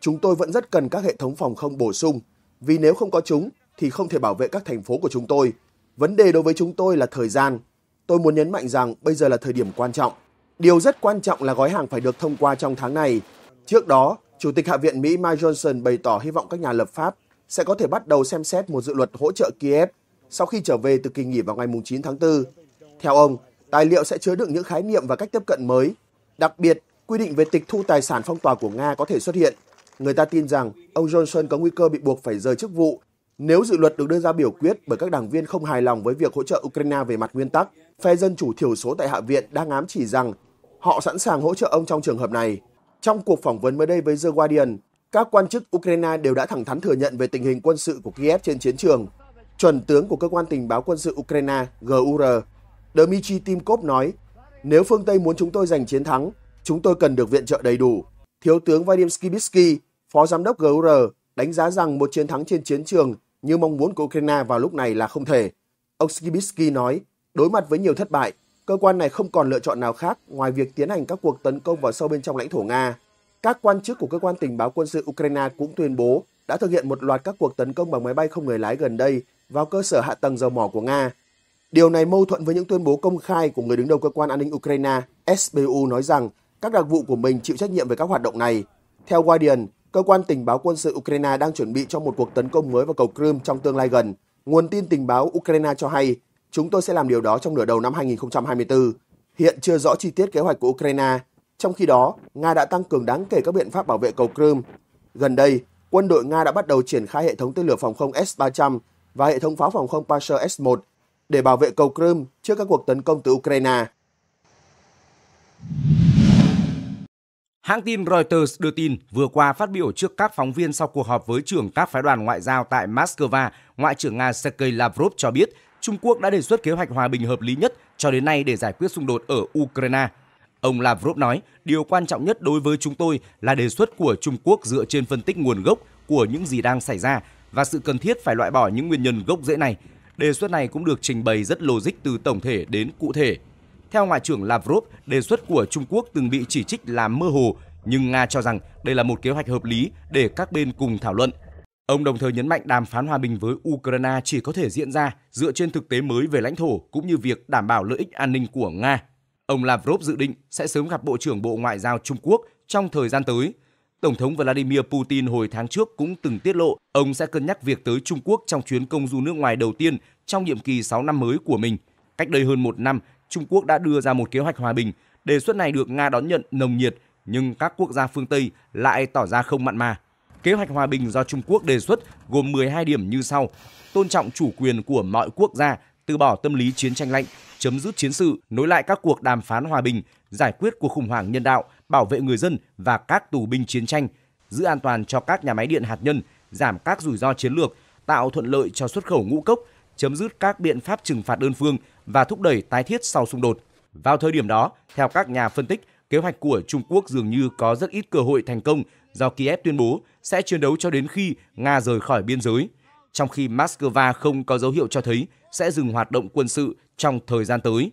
Chúng tôi vẫn rất cần các hệ thống phòng không bổ sung, vì nếu không có chúng thì không thể bảo vệ các thành phố của chúng tôi. Vấn đề đối với chúng tôi là thời gian. Tôi muốn nhấn mạnh rằng bây giờ là thời điểm quan trọng. Điều rất quan trọng là gói hàng phải được thông qua trong tháng này. Trước đó, Chủ tịch Hạ viện Mỹ Mike Johnson bày tỏ hy vọng các nhà lập pháp sẽ có thể bắt đầu xem xét một dự luật hỗ trợ Kiev sau khi trở về từ kỳ nghỉ vào ngày 9 tháng 4. Theo ông, Tài liệu sẽ chứa đựng những khái niệm và cách tiếp cận mới. Đặc biệt, quy định về tịch thu tài sản phong tỏa của Nga có thể xuất hiện. Người ta tin rằng ông Johnson có nguy cơ bị buộc phải rời chức vụ nếu dự luật được đưa ra biểu quyết bởi các đảng viên không hài lòng với việc hỗ trợ Ukraine về mặt nguyên tắc, phe dân chủ thiểu số tại Hạ viện đang ám chỉ rằng họ sẵn sàng hỗ trợ ông trong trường hợp này. Trong cuộc phỏng vấn mới đây với The Guardian, các quan chức Ukraine đều đã thẳng thắn thừa nhận về tình hình quân sự của Kiev trên chiến trường. Chuẩn tướng của cơ quan tình báo quân sự Ukraine GUR Dmitry Timkov nói, nếu phương Tây muốn chúng tôi giành chiến thắng, chúng tôi cần được viện trợ đầy đủ. Thiếu tướng Vadim Skibitsky, phó giám đốc GUR, đánh giá rằng một chiến thắng trên chiến trường như mong muốn của Ukraine vào lúc này là không thể. Ông Skibitsky nói, đối mặt với nhiều thất bại, cơ quan này không còn lựa chọn nào khác ngoài việc tiến hành các cuộc tấn công vào sâu bên trong lãnh thổ Nga. Các quan chức của cơ quan tình báo quân sự Ukraine cũng tuyên bố đã thực hiện một loạt các cuộc tấn công bằng máy bay không người lái gần đây vào cơ sở hạ tầng dầu mỏ của Nga, Điều này mâu thuẫn với những tuyên bố công khai của người đứng đầu cơ quan an ninh Ukraine SBU nói rằng các đặc vụ của mình chịu trách nhiệm về các hoạt động này. Theo Guardian, cơ quan tình báo quân sự Ukraine đang chuẩn bị cho một cuộc tấn công mới vào cầu Crimea trong tương lai gần. Nguồn tin tình báo Ukraine cho hay, chúng tôi sẽ làm điều đó trong nửa đầu năm 2024. Hiện chưa rõ chi tiết kế hoạch của Ukraine. Trong khi đó, Nga đã tăng cường đáng kể các biện pháp bảo vệ cầu Crimea. Gần đây, quân đội Nga đã bắt đầu triển khai hệ thống tên lửa phòng không S-300 và hệ thống pháo phòng không Pasher S-1 để bảo vệ cầu Crimea trước các cuộc tấn công từ Ukraine. Hãng tin Reuters đưa tin vừa qua phát biểu trước các phóng viên sau cuộc họp với trưởng các phái đoàn ngoại giao tại Moscow, Ngoại trưởng Nga Sergei Lavrov cho biết Trung Quốc đã đề xuất kế hoạch hòa bình hợp lý nhất cho đến nay để giải quyết xung đột ở Ukraine. Ông Lavrov nói, điều quan trọng nhất đối với chúng tôi là đề xuất của Trung Quốc dựa trên phân tích nguồn gốc của những gì đang xảy ra và sự cần thiết phải loại bỏ những nguyên nhân gốc rễ này. Đề xuất này cũng được trình bày rất logic từ tổng thể đến cụ thể. Theo Ngoại trưởng Lavrov, đề xuất của Trung Quốc từng bị chỉ trích là mơ hồ, nhưng Nga cho rằng đây là một kế hoạch hợp lý để các bên cùng thảo luận. Ông đồng thời nhấn mạnh đàm phán hòa bình với Ukraine chỉ có thể diễn ra dựa trên thực tế mới về lãnh thổ cũng như việc đảm bảo lợi ích an ninh của Nga. Ông Lavrov dự định sẽ sớm gặp Bộ trưởng Bộ Ngoại giao Trung Quốc trong thời gian tới – Tổng thống Vladimir Putin hồi tháng trước cũng từng tiết lộ ông sẽ cân nhắc việc tới Trung Quốc trong chuyến công du nước ngoài đầu tiên trong nhiệm kỳ 6 năm mới của mình. Cách đây hơn một năm, Trung Quốc đã đưa ra một kế hoạch hòa bình. Đề xuất này được Nga đón nhận nồng nhiệt, nhưng các quốc gia phương Tây lại tỏ ra không mặn mà. Kế hoạch hòa bình do Trung Quốc đề xuất gồm 12 điểm như sau. Tôn trọng chủ quyền của mọi quốc gia, từ bỏ tâm lý chiến tranh lạnh, chấm dứt chiến sự, nối lại các cuộc đàm phán hòa bình, giải quyết cuộc khủng hoảng nhân đạo – bảo vệ người dân và các tù binh chiến tranh, giữ an toàn cho các nhà máy điện hạt nhân, giảm các rủi ro chiến lược, tạo thuận lợi cho xuất khẩu ngũ cốc, chấm dứt các biện pháp trừng phạt đơn phương và thúc đẩy tái thiết sau xung đột. Vào thời điểm đó, theo các nhà phân tích, kế hoạch của Trung Quốc dường như có rất ít cơ hội thành công do Kiev tuyên bố sẽ chiến đấu cho đến khi Nga rời khỏi biên giới, trong khi Moscow không có dấu hiệu cho thấy sẽ dừng hoạt động quân sự trong thời gian tới.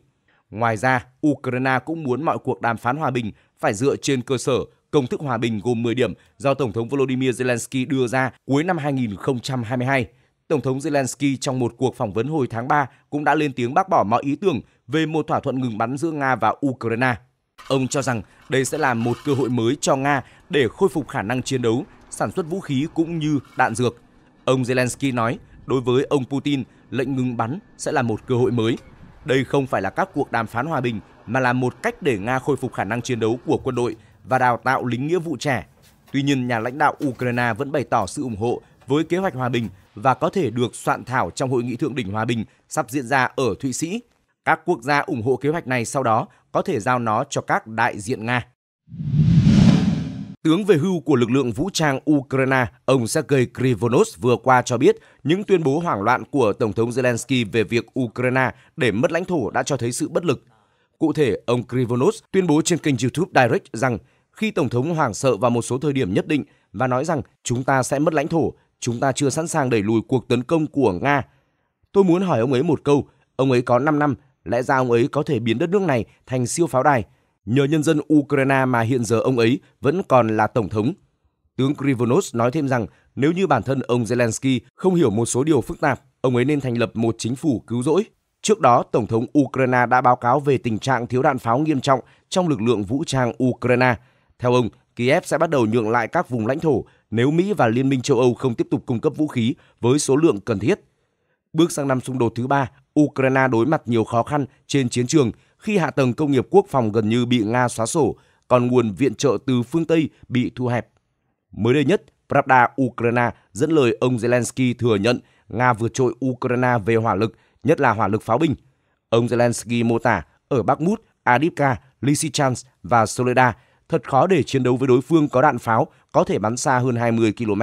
Ngoài ra, Ukraine cũng muốn mọi cuộc đàm phán hòa bình phải dựa trên cơ sở công thức hòa bình gồm 10 điểm do Tổng thống Volodymyr Zelensky đưa ra cuối năm 2022. Tổng thống Zelensky trong một cuộc phỏng vấn hồi tháng 3 cũng đã lên tiếng bác bỏ mọi ý tưởng về một thỏa thuận ngừng bắn giữa Nga và Ukraine. Ông cho rằng đây sẽ là một cơ hội mới cho Nga để khôi phục khả năng chiến đấu, sản xuất vũ khí cũng như đạn dược. Ông Zelensky nói, đối với ông Putin, lệnh ngừng bắn sẽ là một cơ hội mới. Đây không phải là các cuộc đàm phán hòa bình mà là một cách để Nga khôi phục khả năng chiến đấu của quân đội và đào tạo lính nghĩa vụ trẻ. Tuy nhiên, nhà lãnh đạo Ukraine vẫn bày tỏ sự ủng hộ với kế hoạch hòa bình và có thể được soạn thảo trong hội nghị thượng đỉnh hòa bình sắp diễn ra ở Thụy Sĩ. Các quốc gia ủng hộ kế hoạch này sau đó có thể giao nó cho các đại diện Nga. Tướng về hưu của lực lượng vũ trang Ukraine, ông Sergei Krivonos vừa qua cho biết những tuyên bố hoảng loạn của Tổng thống Zelensky về việc Ukraine để mất lãnh thổ đã cho thấy sự bất lực Cụ thể, ông Krivonos tuyên bố trên kênh YouTube Direct rằng khi Tổng thống hoảng sợ vào một số thời điểm nhất định và nói rằng chúng ta sẽ mất lãnh thổ, chúng ta chưa sẵn sàng đẩy lùi cuộc tấn công của Nga. Tôi muốn hỏi ông ấy một câu, ông ấy có 5 năm, lẽ ra ông ấy có thể biến đất nước này thành siêu pháo đài. Nhờ nhân dân Ukraine mà hiện giờ ông ấy vẫn còn là Tổng thống. Tướng Krivonos nói thêm rằng nếu như bản thân ông Zelensky không hiểu một số điều phức tạp, ông ấy nên thành lập một chính phủ cứu rỗi. Trước đó, Tổng thống Ukraine đã báo cáo về tình trạng thiếu đạn pháo nghiêm trọng trong lực lượng vũ trang Ukraine. Theo ông, Kiev sẽ bắt đầu nhượng lại các vùng lãnh thổ nếu Mỹ và Liên minh châu Âu không tiếp tục cung cấp vũ khí với số lượng cần thiết. Bước sang năm xung đột thứ ba, Ukraine đối mặt nhiều khó khăn trên chiến trường khi hạ tầng công nghiệp quốc phòng gần như bị Nga xóa sổ, còn nguồn viện trợ từ phương Tây bị thu hẹp. Mới đây nhất, Pravda Ukraine dẫn lời ông Zelensky thừa nhận Nga vượt trội Ukraine về hỏa lực – nhất là hỏa lực pháo binh. Ông Zelensky mô tả ở Bakhmut, Adivka, Lysychansk và Soledad thật khó để chiến đấu với đối phương có đạn pháo có thể bắn xa hơn 20 km.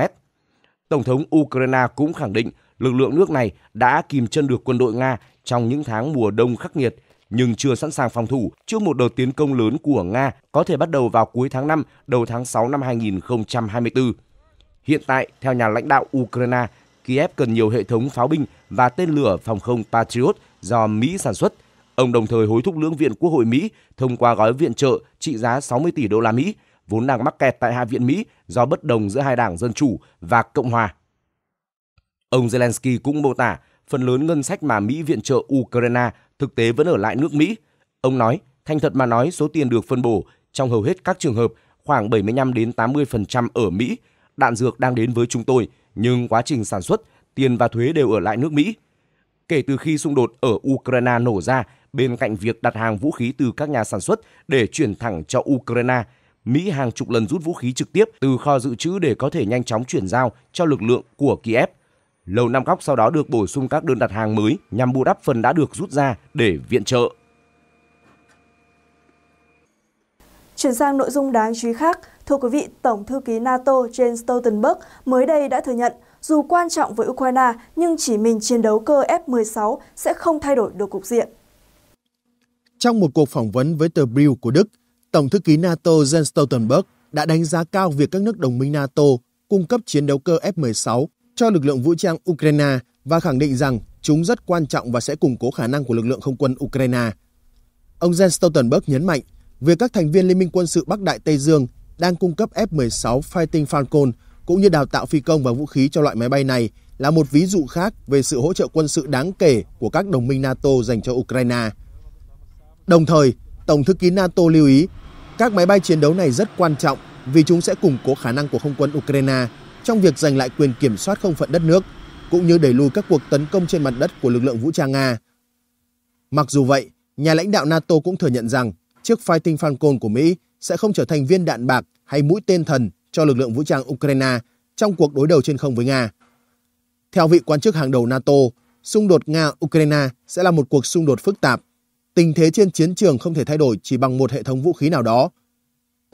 Tổng thống Ukraine cũng khẳng định lực lượng nước này đã kìm chân được quân đội Nga trong những tháng mùa đông khắc nghiệt nhưng chưa sẵn sàng phòng thủ trước một đợt tiến công lớn của Nga có thể bắt đầu vào cuối tháng 5, đầu tháng 6 năm 2024. Hiện tại, theo nhà lãnh đạo Ukraine, Kiev cần nhiều hệ thống pháo binh và tên lửa phòng không Patriot do Mỹ sản xuất. Ông đồng thời hối thúc lưỡng viện Quốc hội Mỹ thông qua gói viện trợ trị giá 60 tỷ đô la Mỹ vốn đang mắc kẹt tại Hạ viện Mỹ do bất đồng giữa hai đảng Dân Chủ và Cộng Hòa. Ông Zelensky cũng mô tả phần lớn ngân sách mà Mỹ viện trợ Ukraine thực tế vẫn ở lại nước Mỹ. Ông nói, thành thật mà nói số tiền được phân bổ trong hầu hết các trường hợp khoảng 75 đến 80% ở Mỹ, đạn dược đang đến với chúng tôi, nhưng quá trình sản xuất, tiền và thuế đều ở lại nước Mỹ. Kể từ khi xung đột ở Ukraine nổ ra, bên cạnh việc đặt hàng vũ khí từ các nhà sản xuất để chuyển thẳng cho Ukraine, Mỹ hàng chục lần rút vũ khí trực tiếp từ kho dự trữ để có thể nhanh chóng chuyển giao cho lực lượng của Kiev. Lầu Năm Góc sau đó được bổ sung các đơn đặt hàng mới nhằm bù đắp phần đã được rút ra để viện trợ. Chuyển sang nội dung đáng chú ý khác, Thưa quý vị, Tổng thư ký NATO Jens Stoltenberg mới đây đã thừa nhận dù quan trọng với Ukraine nhưng chỉ mình chiến đấu cơ F-16 sẽ không thay đổi được cục diện. Trong một cuộc phỏng vấn với tờ Bild của Đức, Tổng thư ký NATO Jens Stoltenberg đã đánh giá cao việc các nước đồng minh NATO cung cấp chiến đấu cơ F-16 cho lực lượng vũ trang Ukraine và khẳng định rằng chúng rất quan trọng và sẽ củng cố khả năng của lực lượng không quân Ukraine. Ông Jens Stoltenberg nhấn mạnh việc các thành viên Liên minh quân sự Bắc Đại Tây Dương đang cung cấp F-16 Fighting Falcon cũng như đào tạo phi công và vũ khí cho loại máy bay này là một ví dụ khác về sự hỗ trợ quân sự đáng kể của các đồng minh NATO dành cho Ukraine. Đồng thời, Tổng thư ký NATO lưu ý các máy bay chiến đấu này rất quan trọng vì chúng sẽ củng cố khả năng của không quân Ukraine trong việc giành lại quyền kiểm soát không phận đất nước, cũng như đẩy lùi các cuộc tấn công trên mặt đất của lực lượng vũ trang Nga. Mặc dù vậy, nhà lãnh đạo NATO cũng thừa nhận rằng chiếc Fighting Falcon của Mỹ sẽ không trở thành viên đạn bạc hay mũi tên thần cho lực lượng vũ trang Ukraine trong cuộc đối đầu trên không với Nga. Theo vị quan chức hàng đầu NATO, xung đột Nga-Ukraine sẽ là một cuộc xung đột phức tạp. Tình thế trên chiến trường không thể thay đổi chỉ bằng một hệ thống vũ khí nào đó.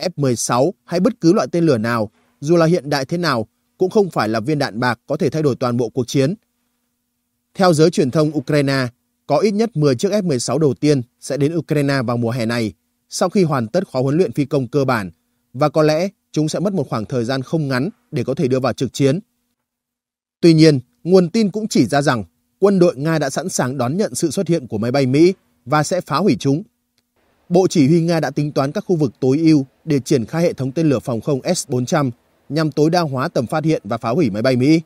F-16 hay bất cứ loại tên lửa nào, dù là hiện đại thế nào, cũng không phải là viên đạn bạc có thể thay đổi toàn bộ cuộc chiến. Theo giới truyền thông Ukraine, có ít nhất 10 chiếc F-16 đầu tiên sẽ đến Ukraine vào mùa hè này – sau khi hoàn tất khóa huấn luyện phi công cơ bản và có lẽ chúng sẽ mất một khoảng thời gian không ngắn để có thể đưa vào trực chiến. Tuy nhiên, nguồn tin cũng chỉ ra rằng quân đội Nga đã sẵn sàng đón nhận sự xuất hiện của máy bay Mỹ và sẽ phá hủy chúng. Bộ Chỉ huy Nga đã tính toán các khu vực tối ưu để triển khai hệ thống tên lửa phòng không S-400 nhằm tối đa hóa tầm phát hiện và phá hủy máy bay Mỹ.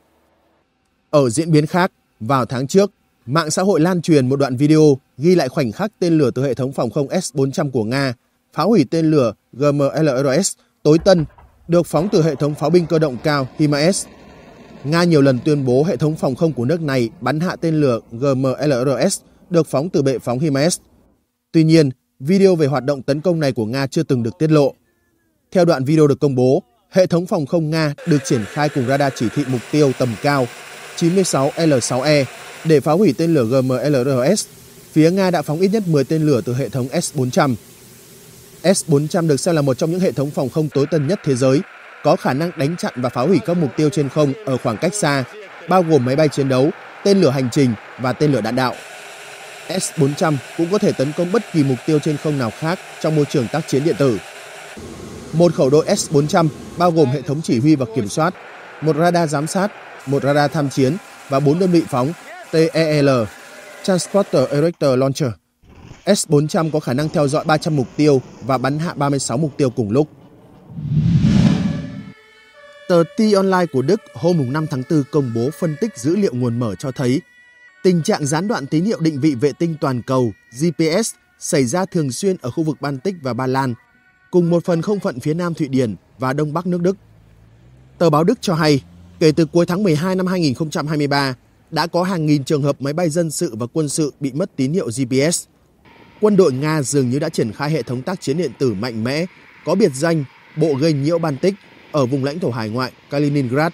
Ở diễn biến khác, vào tháng trước, mạng xã hội lan truyền một đoạn video ghi lại khoảnh khắc tên lửa từ hệ thống phòng không S-400 của Nga phá hủy tên lửa GMLRS tối tân được phóng từ hệ thống pháo binh cơ động cao HIMARS. Nga nhiều lần tuyên bố hệ thống phòng không của nước này bắn hạ tên lửa GMLRS được phóng từ bệ phóng HIMARS. Tuy nhiên, video về hoạt động tấn công này của Nga chưa từng được tiết lộ. Theo đoạn video được công bố, hệ thống phòng không Nga được triển khai cùng radar chỉ thị mục tiêu tầm cao 96L6E để phá hủy tên lửa GMLRS phía Nga đã phóng ít nhất 10 tên lửa từ hệ thống S-400. S-400 được xem là một trong những hệ thống phòng không tối tân nhất thế giới, có khả năng đánh chặn và phá hủy các mục tiêu trên không ở khoảng cách xa, bao gồm máy bay chiến đấu, tên lửa hành trình và tên lửa đạn đạo. S-400 cũng có thể tấn công bất kỳ mục tiêu trên không nào khác trong môi trường tác chiến điện tử. Một khẩu đội S-400 bao gồm hệ thống chỉ huy và kiểm soát, một radar giám sát, một radar tham chiến và bốn đơn vị phóng TEL Transporter Erector Launcher. S-400 có khả năng theo dõi 300 mục tiêu và bắn hạ 36 mục tiêu cùng lúc. Tờ T Online của Đức hôm 5 tháng 4 công bố phân tích dữ liệu nguồn mở cho thấy tình trạng gián đoạn tín hiệu định vị vệ tinh toàn cầu GPS xảy ra thường xuyên ở khu vực Baltic và Ba Lan, cùng một phần không phận phía Nam Thụy Điển và Đông Bắc nước Đức. Tờ báo Đức cho hay, kể từ cuối tháng 12 năm 2023, đã có hàng nghìn trường hợp máy bay dân sự và quân sự bị mất tín hiệu GPS. Quân đội Nga dường như đã triển khai hệ thống tác chiến điện tử mạnh mẽ, có biệt danh Bộ gây nhiễu Baltic ở vùng lãnh thổ hải ngoại Kaliningrad.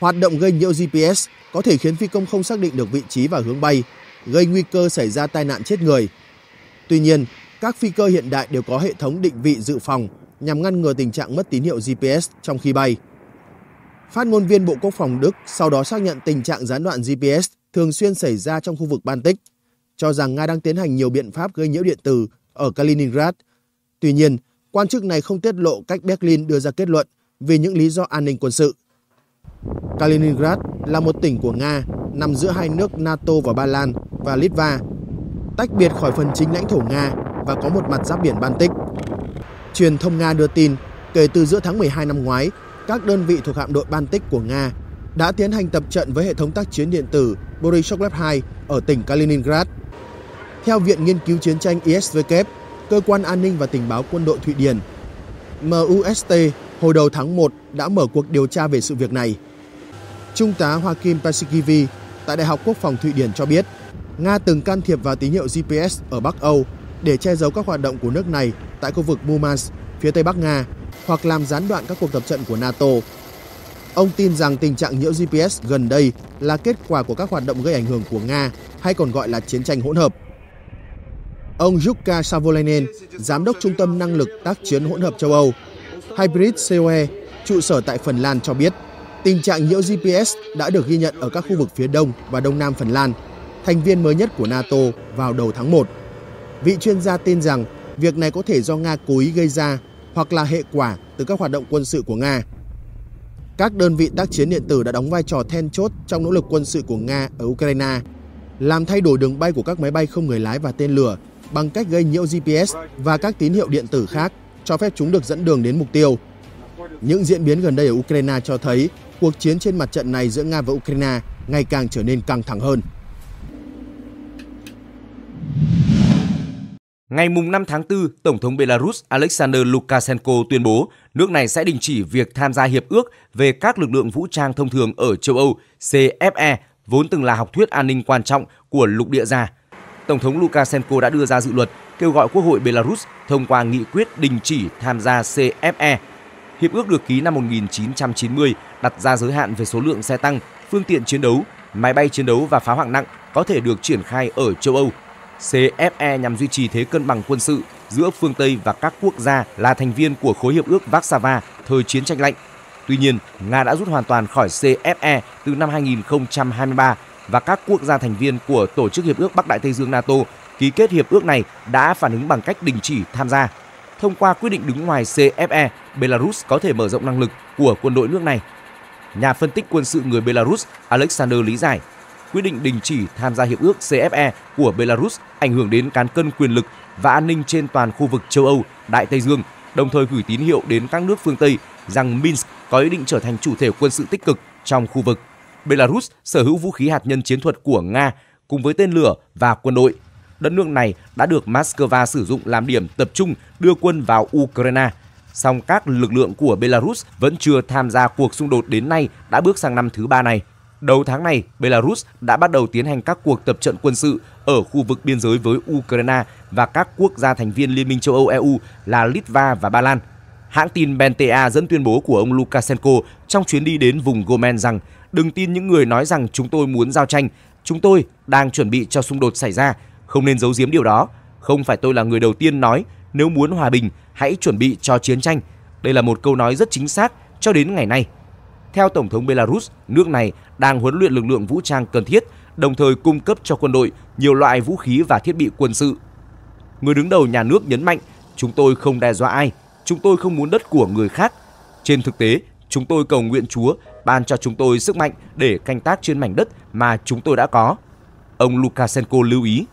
Hoạt động gây nhiễu GPS có thể khiến phi công không xác định được vị trí và hướng bay, gây nguy cơ xảy ra tai nạn chết người. Tuy nhiên, các phi cơ hiện đại đều có hệ thống định vị dự phòng nhằm ngăn ngừa tình trạng mất tín hiệu GPS trong khi bay. Phát ngôn viên Bộ Quốc phòng Đức sau đó xác nhận tình trạng gián đoạn GPS thường xuyên xảy ra trong khu vực Baltic, cho rằng Nga đang tiến hành nhiều biện pháp gây nhiễu điện tử ở Kaliningrad. Tuy nhiên, quan chức này không tiết lộ cách Berlin đưa ra kết luận vì những lý do an ninh quân sự. Kaliningrad là một tỉnh của Nga nằm giữa hai nước NATO và Ba Lan và Litva, tách biệt khỏi phần chính lãnh thổ Nga và có một mặt giáp biển Baltic. Truyền thông Nga đưa tin, kể từ giữa tháng 12 năm ngoái, các đơn vị thuộc hạm đội Baltic của Nga đã tiến hành tập trận với hệ thống tác chiến điện tử Borisov 2 ở tỉnh Kaliningrad. Theo Viện Nghiên cứu Chiến tranh ISVK, Cơ quan An ninh và Tình báo Quân đội Thụy Điển, MUST hồi đầu tháng 1 đã mở cuộc điều tra về sự việc này. Trung tá Joachim Pasikivi tại Đại học Quốc phòng Thụy Điển cho biết, Nga từng can thiệp vào tín hiệu GPS ở Bắc Âu để che giấu các hoạt động của nước này tại khu vực Murmansk, phía tây Bắc Nga hoặc làm gián đoạn các cuộc tập trận của NATO. Ông tin rằng tình trạng nhiễu GPS gần đây là kết quả của các hoạt động gây ảnh hưởng của Nga hay còn gọi là chiến tranh hỗn hợp. Ông Yukka Savolainen, Giám đốc Trung tâm Năng lực Tác chiến hỗn hợp châu Âu, Hybrid COE, trụ sở tại Phần Lan cho biết, tình trạng nhiễu GPS đã được ghi nhận ở các khu vực phía đông và đông nam Phần Lan, thành viên mới nhất của NATO vào đầu tháng 1. Vị chuyên gia tin rằng việc này có thể do Nga cố ý gây ra hoặc là hệ quả từ các hoạt động quân sự của Nga. Các đơn vị tác chiến điện tử đã đóng vai trò then chốt trong nỗ lực quân sự của Nga ở Ukraine, làm thay đổi đường bay của các máy bay không người lái và tên lửa bằng cách gây nhiễu GPS và các tín hiệu điện tử khác cho phép chúng được dẫn đường đến mục tiêu. Những diễn biến gần đây ở Ukraine cho thấy cuộc chiến trên mặt trận này giữa Nga và Ukraine ngày càng trở nên căng thẳng hơn. Ngày 5 tháng 4, Tổng thống Belarus Alexander Lukashenko tuyên bố nước này sẽ đình chỉ việc tham gia hiệp ước về các lực lượng vũ trang thông thường ở châu Âu CFE, vốn từng là học thuyết an ninh quan trọng của lục địa già. Tổng thống Lukashenko đã đưa ra dự luật kêu gọi Quốc hội Belarus thông qua nghị quyết đình chỉ tham gia CFE. Hiệp ước được ký năm 1990 đặt ra giới hạn về số lượng xe tăng, phương tiện chiến đấu, máy bay chiến đấu và pháo hạng nặng có thể được triển khai ở châu Âu – CFE nhằm duy trì thế cân bằng quân sự giữa phương Tây và các quốc gia là thành viên của khối hiệp ước Warsaw thời chiến tranh lạnh. Tuy nhiên, Nga đã rút hoàn toàn khỏi CFE từ năm 2023 và các quốc gia thành viên của Tổ chức Hiệp ước Bắc Đại Tây Dương NATO ký kết hiệp ước này đã phản ứng bằng cách đình chỉ tham gia. Thông qua quyết định đứng ngoài CFE, Belarus có thể mở rộng năng lực của quân đội nước này. Nhà phân tích quân sự người Belarus Alexander lý giải quyết định đình chỉ tham gia hiệp ước CFE của Belarus ảnh hưởng đến cán cân quyền lực và an ninh trên toàn khu vực châu Âu, Đại Tây Dương, đồng thời gửi tín hiệu đến các nước phương Tây rằng Minsk có ý định trở thành chủ thể quân sự tích cực trong khu vực. Belarus sở hữu vũ khí hạt nhân chiến thuật của Nga cùng với tên lửa và quân đội. Đất nước này đã được Moscow sử dụng làm điểm tập trung đưa quân vào Ukraine. Song các lực lượng của Belarus vẫn chưa tham gia cuộc xung đột đến nay đã bước sang năm thứ ba này. Đầu tháng này, Belarus đã bắt đầu tiến hành các cuộc tập trận quân sự ở khu vực biên giới với Ukraine và các quốc gia thành viên Liên minh châu Âu EU là Litva và Ba Lan. Hãng tin Bentea dẫn tuyên bố của ông Lukashenko trong chuyến đi đến vùng Gomen rằng đừng tin những người nói rằng chúng tôi muốn giao tranh, chúng tôi đang chuẩn bị cho xung đột xảy ra, không nên giấu giếm điều đó. Không phải tôi là người đầu tiên nói nếu muốn hòa bình hãy chuẩn bị cho chiến tranh. Đây là một câu nói rất chính xác cho đến ngày nay. Theo Tổng thống Belarus, nước này đang huấn luyện lực lượng vũ trang cần thiết, đồng thời cung cấp cho quân đội nhiều loại vũ khí và thiết bị quân sự. Người đứng đầu nhà nước nhấn mạnh, chúng tôi không đe dọa ai, chúng tôi không muốn đất của người khác. Trên thực tế, chúng tôi cầu nguyện Chúa ban cho chúng tôi sức mạnh để canh tác trên mảnh đất mà chúng tôi đã có. Ông Lukashenko lưu ý.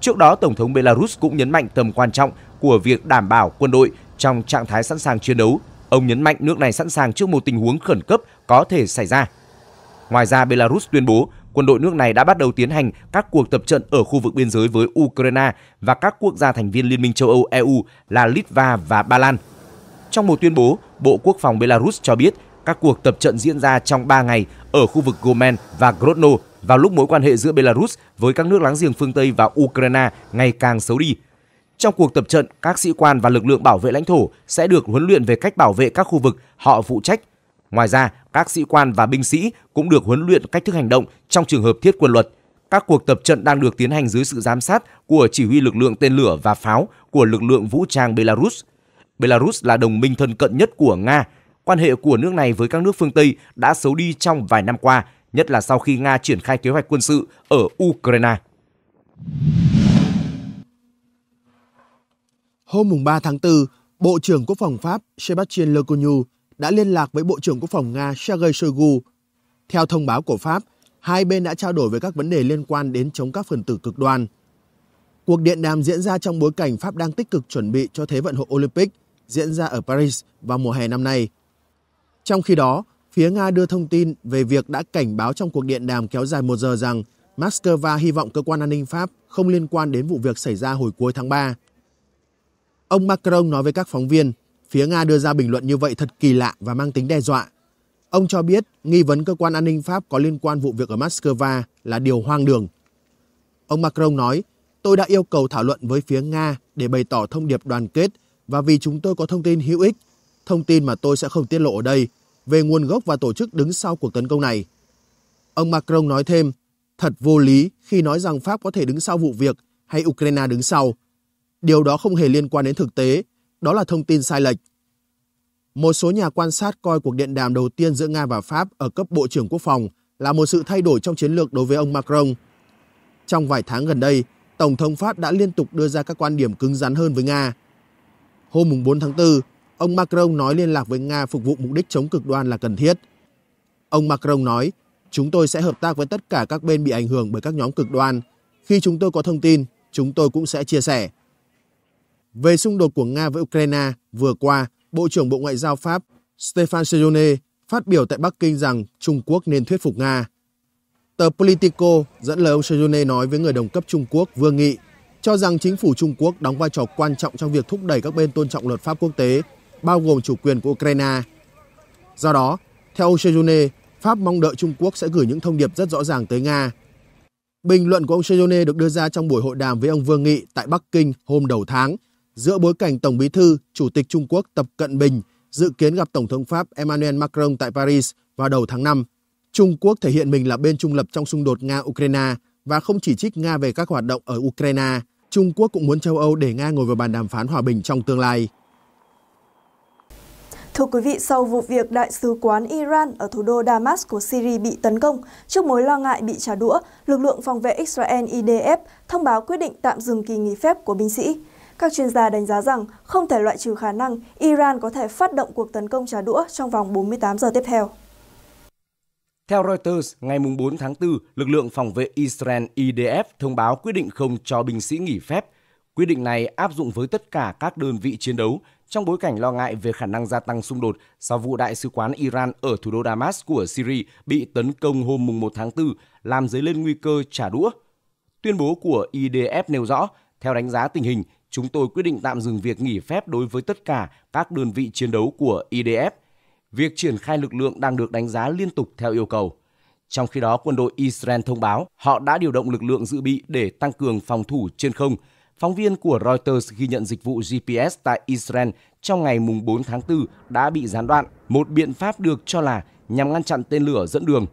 Trước đó, Tổng thống Belarus cũng nhấn mạnh tầm quan trọng của việc đảm bảo quân đội trong trạng thái sẵn sàng chiến đấu Ông nhấn mạnh nước này sẵn sàng trước một tình huống khẩn cấp có thể xảy ra. Ngoài ra, Belarus tuyên bố quân đội nước này đã bắt đầu tiến hành các cuộc tập trận ở khu vực biên giới với Ukraine và các quốc gia thành viên Liên minh châu Âu EU là Litva và Ba Lan. Trong một tuyên bố, Bộ Quốc phòng Belarus cho biết các cuộc tập trận diễn ra trong 3 ngày ở khu vực Gomen và Grodno vào lúc mối quan hệ giữa Belarus với các nước láng giềng phương Tây và Ukraine ngày càng xấu đi. Trong cuộc tập trận, các sĩ quan và lực lượng bảo vệ lãnh thổ sẽ được huấn luyện về cách bảo vệ các khu vực họ phụ trách. Ngoài ra, các sĩ quan và binh sĩ cũng được huấn luyện cách thức hành động trong trường hợp thiết quân luật. Các cuộc tập trận đang được tiến hành dưới sự giám sát của chỉ huy lực lượng tên lửa và pháo của lực lượng vũ trang Belarus. Belarus là đồng minh thân cận nhất của Nga. Quan hệ của nước này với các nước phương Tây đã xấu đi trong vài năm qua, nhất là sau khi Nga triển khai kế hoạch quân sự ở Ukraine. Hôm 3 tháng 4, Bộ trưởng Quốc phòng Pháp Sébastien Lecornu đã liên lạc với Bộ trưởng Quốc phòng Nga Sergei Shoigu. Theo thông báo của Pháp, hai bên đã trao đổi về các vấn đề liên quan đến chống các phần tử cực đoan. Cuộc điện đàm diễn ra trong bối cảnh Pháp đang tích cực chuẩn bị cho Thế vận hội Olympic diễn ra ở Paris vào mùa hè năm nay. Trong khi đó, phía Nga đưa thông tin về việc đã cảnh báo trong cuộc điện đàm kéo dài một giờ rằng Moscow hy vọng cơ quan an ninh Pháp không liên quan đến vụ việc xảy ra hồi cuối tháng 3. Ông Macron nói với các phóng viên, phía Nga đưa ra bình luận như vậy thật kỳ lạ và mang tính đe dọa. Ông cho biết nghi vấn cơ quan an ninh Pháp có liên quan vụ việc ở Moscow là điều hoang đường. Ông Macron nói, tôi đã yêu cầu thảo luận với phía Nga để bày tỏ thông điệp đoàn kết và vì chúng tôi có thông tin hữu ích, thông tin mà tôi sẽ không tiết lộ ở đây, về nguồn gốc và tổ chức đứng sau cuộc tấn công này. Ông Macron nói thêm, thật vô lý khi nói rằng Pháp có thể đứng sau vụ việc hay Ukraine đứng sau, Điều đó không hề liên quan đến thực tế, đó là thông tin sai lệch. Một số nhà quan sát coi cuộc điện đàm đầu tiên giữa Nga và Pháp ở cấp Bộ trưởng Quốc phòng là một sự thay đổi trong chiến lược đối với ông Macron. Trong vài tháng gần đây, Tổng thống Pháp đã liên tục đưa ra các quan điểm cứng rắn hơn với Nga. Hôm 4 tháng 4, ông Macron nói liên lạc với Nga phục vụ mục đích chống cực đoan là cần thiết. Ông Macron nói, chúng tôi sẽ hợp tác với tất cả các bên bị ảnh hưởng bởi các nhóm cực đoan. Khi chúng tôi có thông tin, chúng tôi cũng sẽ chia sẻ. Về xung đột của Nga với Ukraine vừa qua, Bộ trưởng Bộ Ngoại giao Pháp Stéphane Sejourné phát biểu tại Bắc Kinh rằng Trung Quốc nên thuyết phục Nga. Tờ Politico dẫn lời ông Sejourné nói với người đồng cấp Trung Quốc Vương Nghị cho rằng chính phủ Trung Quốc đóng vai trò quan trọng trong việc thúc đẩy các bên tôn trọng luật pháp quốc tế, bao gồm chủ quyền của Ukraine. Do đó, theo ông Sejourné, Pháp mong đợi Trung Quốc sẽ gửi những thông điệp rất rõ ràng tới Nga. Bình luận của ông Sejourné được đưa ra trong buổi hội đàm với ông Vương Nghị tại Bắc Kinh hôm đầu tháng – giữa bối cảnh Tổng Bí thư, Chủ tịch Trung Quốc Tập Cận Bình dự kiến gặp Tổng thống Pháp Emmanuel Macron tại Paris vào đầu tháng 5. Trung Quốc thể hiện mình là bên trung lập trong xung đột Nga-Ukraine và không chỉ trích Nga về các hoạt động ở Ukraine. Trung Quốc cũng muốn châu Âu để Nga ngồi vào bàn đàm phán hòa bình trong tương lai. Thưa quý vị, sau vụ việc Đại sứ quán Iran ở thủ đô Damas của Syria bị tấn công, trước mối lo ngại bị trả đũa, lực lượng phòng vệ Israel IDF thông báo quyết định tạm dừng kỳ nghỉ phép của binh sĩ. Các chuyên gia đánh giá rằng không thể loại trừ khả năng Iran có thể phát động cuộc tấn công trả đũa trong vòng 48 giờ tiếp theo. Theo Reuters, ngày 4 tháng 4, lực lượng phòng vệ Israel IDF thông báo quyết định không cho binh sĩ nghỉ phép. Quyết định này áp dụng với tất cả các đơn vị chiến đấu trong bối cảnh lo ngại về khả năng gia tăng xung đột sau vụ đại sứ quán Iran ở thủ đô Damas của Syria bị tấn công hôm 1 tháng 4, làm dấy lên nguy cơ trả đũa. Tuyên bố của IDF nêu rõ, theo đánh giá tình hình, chúng tôi quyết định tạm dừng việc nghỉ phép đối với tất cả các đơn vị chiến đấu của IDF. Việc triển khai lực lượng đang được đánh giá liên tục theo yêu cầu. Trong khi đó, quân đội Israel thông báo họ đã điều động lực lượng dự bị để tăng cường phòng thủ trên không. Phóng viên của Reuters ghi nhận dịch vụ GPS tại Israel trong ngày 4 tháng 4 đã bị gián đoạn, một biện pháp được cho là nhằm ngăn chặn tên lửa dẫn đường.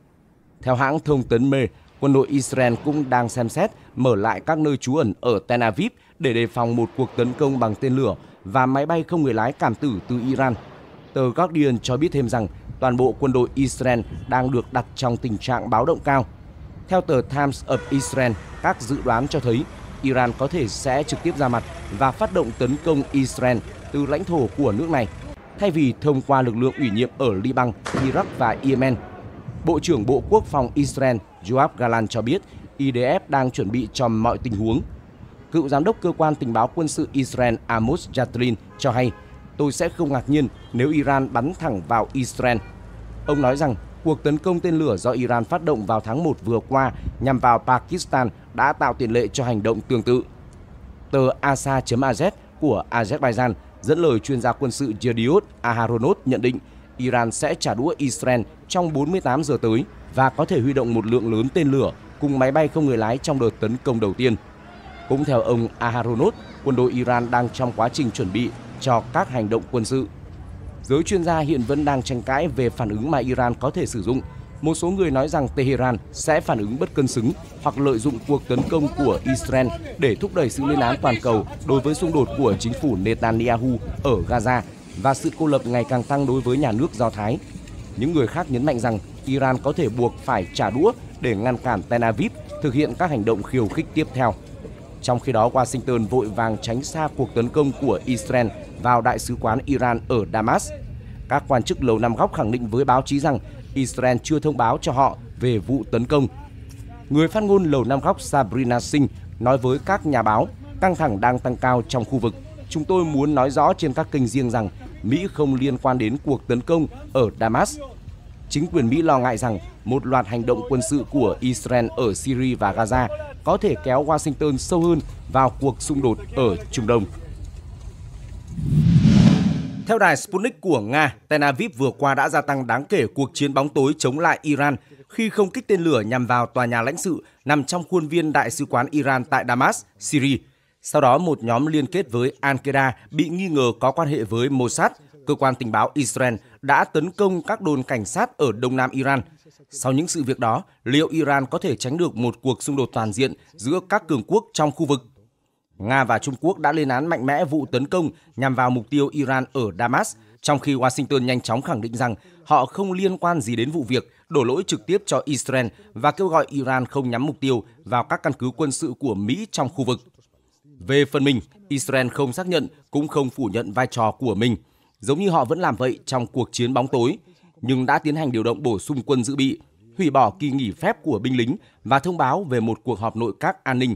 Theo hãng thông tấn Mer, quân đội Israel cũng đang xem xét mở lại các nơi trú ẩn ở Tel Aviv – để đề phòng một cuộc tấn công bằng tên lửa và máy bay không người lái cảm tử từ Iran. Tờ Guardian cho biết thêm rằng toàn bộ quân đội Israel đang được đặt trong tình trạng báo động cao. Theo tờ Times of Israel, các dự đoán cho thấy Iran có thể sẽ trực tiếp ra mặt và phát động tấn công Israel từ lãnh thổ của nước này thay vì thông qua lực lượng ủy nhiệm ở Liban, Iraq và Yemen. Bộ trưởng Bộ Quốc phòng Israel Yoav Galan cho biết IDF đang chuẩn bị cho mọi tình huống – cựu giám đốc cơ quan tình báo quân sự Israel Amos Jatlin cho hay, tôi sẽ không ngạc nhiên nếu Iran bắn thẳng vào Israel. Ông nói rằng cuộc tấn công tên lửa do Iran phát động vào tháng 1 vừa qua nhằm vào Pakistan đã tạo tiền lệ cho hành động tương tự. Tờ Asa.az của Azerbaijan dẫn lời chuyên gia quân sự Yediot Aharonot nhận định Iran sẽ trả đũa Israel trong 48 giờ tới và có thể huy động một lượng lớn tên lửa cùng máy bay không người lái trong đợt tấn công đầu tiên. Cũng theo ông Aharonot, quân đội Iran đang trong quá trình chuẩn bị cho các hành động quân sự. Giới chuyên gia hiện vẫn đang tranh cãi về phản ứng mà Iran có thể sử dụng. Một số người nói rằng Tehran sẽ phản ứng bất cân xứng hoặc lợi dụng cuộc tấn công của Israel để thúc đẩy sự lên án toàn cầu đối với xung đột của chính phủ Netanyahu ở Gaza và sự cô lập ngày càng tăng đối với nhà nước Do Thái. Những người khác nhấn mạnh rằng Iran có thể buộc phải trả đũa để ngăn cản Tel Aviv thực hiện các hành động khiêu khích tiếp theo. Trong khi đó, Washington vội vàng tránh xa cuộc tấn công của Israel vào đại sứ quán Iran ở Damas. Các quan chức Lầu Năm Góc khẳng định với báo chí rằng Israel chưa thông báo cho họ về vụ tấn công. Người phát ngôn Lầu Năm Góc Sabrina Singh nói với các nhà báo, căng thẳng đang tăng cao trong khu vực. Chúng tôi muốn nói rõ trên các kênh riêng rằng Mỹ không liên quan đến cuộc tấn công ở Damas. Chính quyền Mỹ lo ngại rằng một loạt hành động quân sự của Israel ở Syria và Gaza có thể kéo Washington sâu hơn vào cuộc xung đột ở Trung Đông. Theo đài Sputnik của Nga, Tel Aviv vừa qua đã gia tăng đáng kể cuộc chiến bóng tối chống lại Iran khi không kích tên lửa nhằm vào tòa nhà lãnh sự nằm trong khuôn viên đại sứ quán Iran tại Damas, Syria. Sau đó, một nhóm liên kết với Al-Qaeda bị nghi ngờ có quan hệ với Mossad, cơ quan tình báo Israel, đã tấn công các đồn cảnh sát ở đông nam Iran – sau những sự việc đó, liệu Iran có thể tránh được một cuộc xung đột toàn diện giữa các cường quốc trong khu vực? Nga và Trung Quốc đã lên án mạnh mẽ vụ tấn công nhằm vào mục tiêu Iran ở Damas, trong khi Washington nhanh chóng khẳng định rằng họ không liên quan gì đến vụ việc, đổ lỗi trực tiếp cho Israel và kêu gọi Iran không nhắm mục tiêu vào các căn cứ quân sự của Mỹ trong khu vực. Về phần mình, Israel không xác nhận cũng không phủ nhận vai trò của mình, giống như họ vẫn làm vậy trong cuộc chiến bóng tối nhưng đã tiến hành điều động bổ sung quân dự bị, hủy bỏ kỳ nghỉ phép của binh lính và thông báo về một cuộc họp nội các an ninh.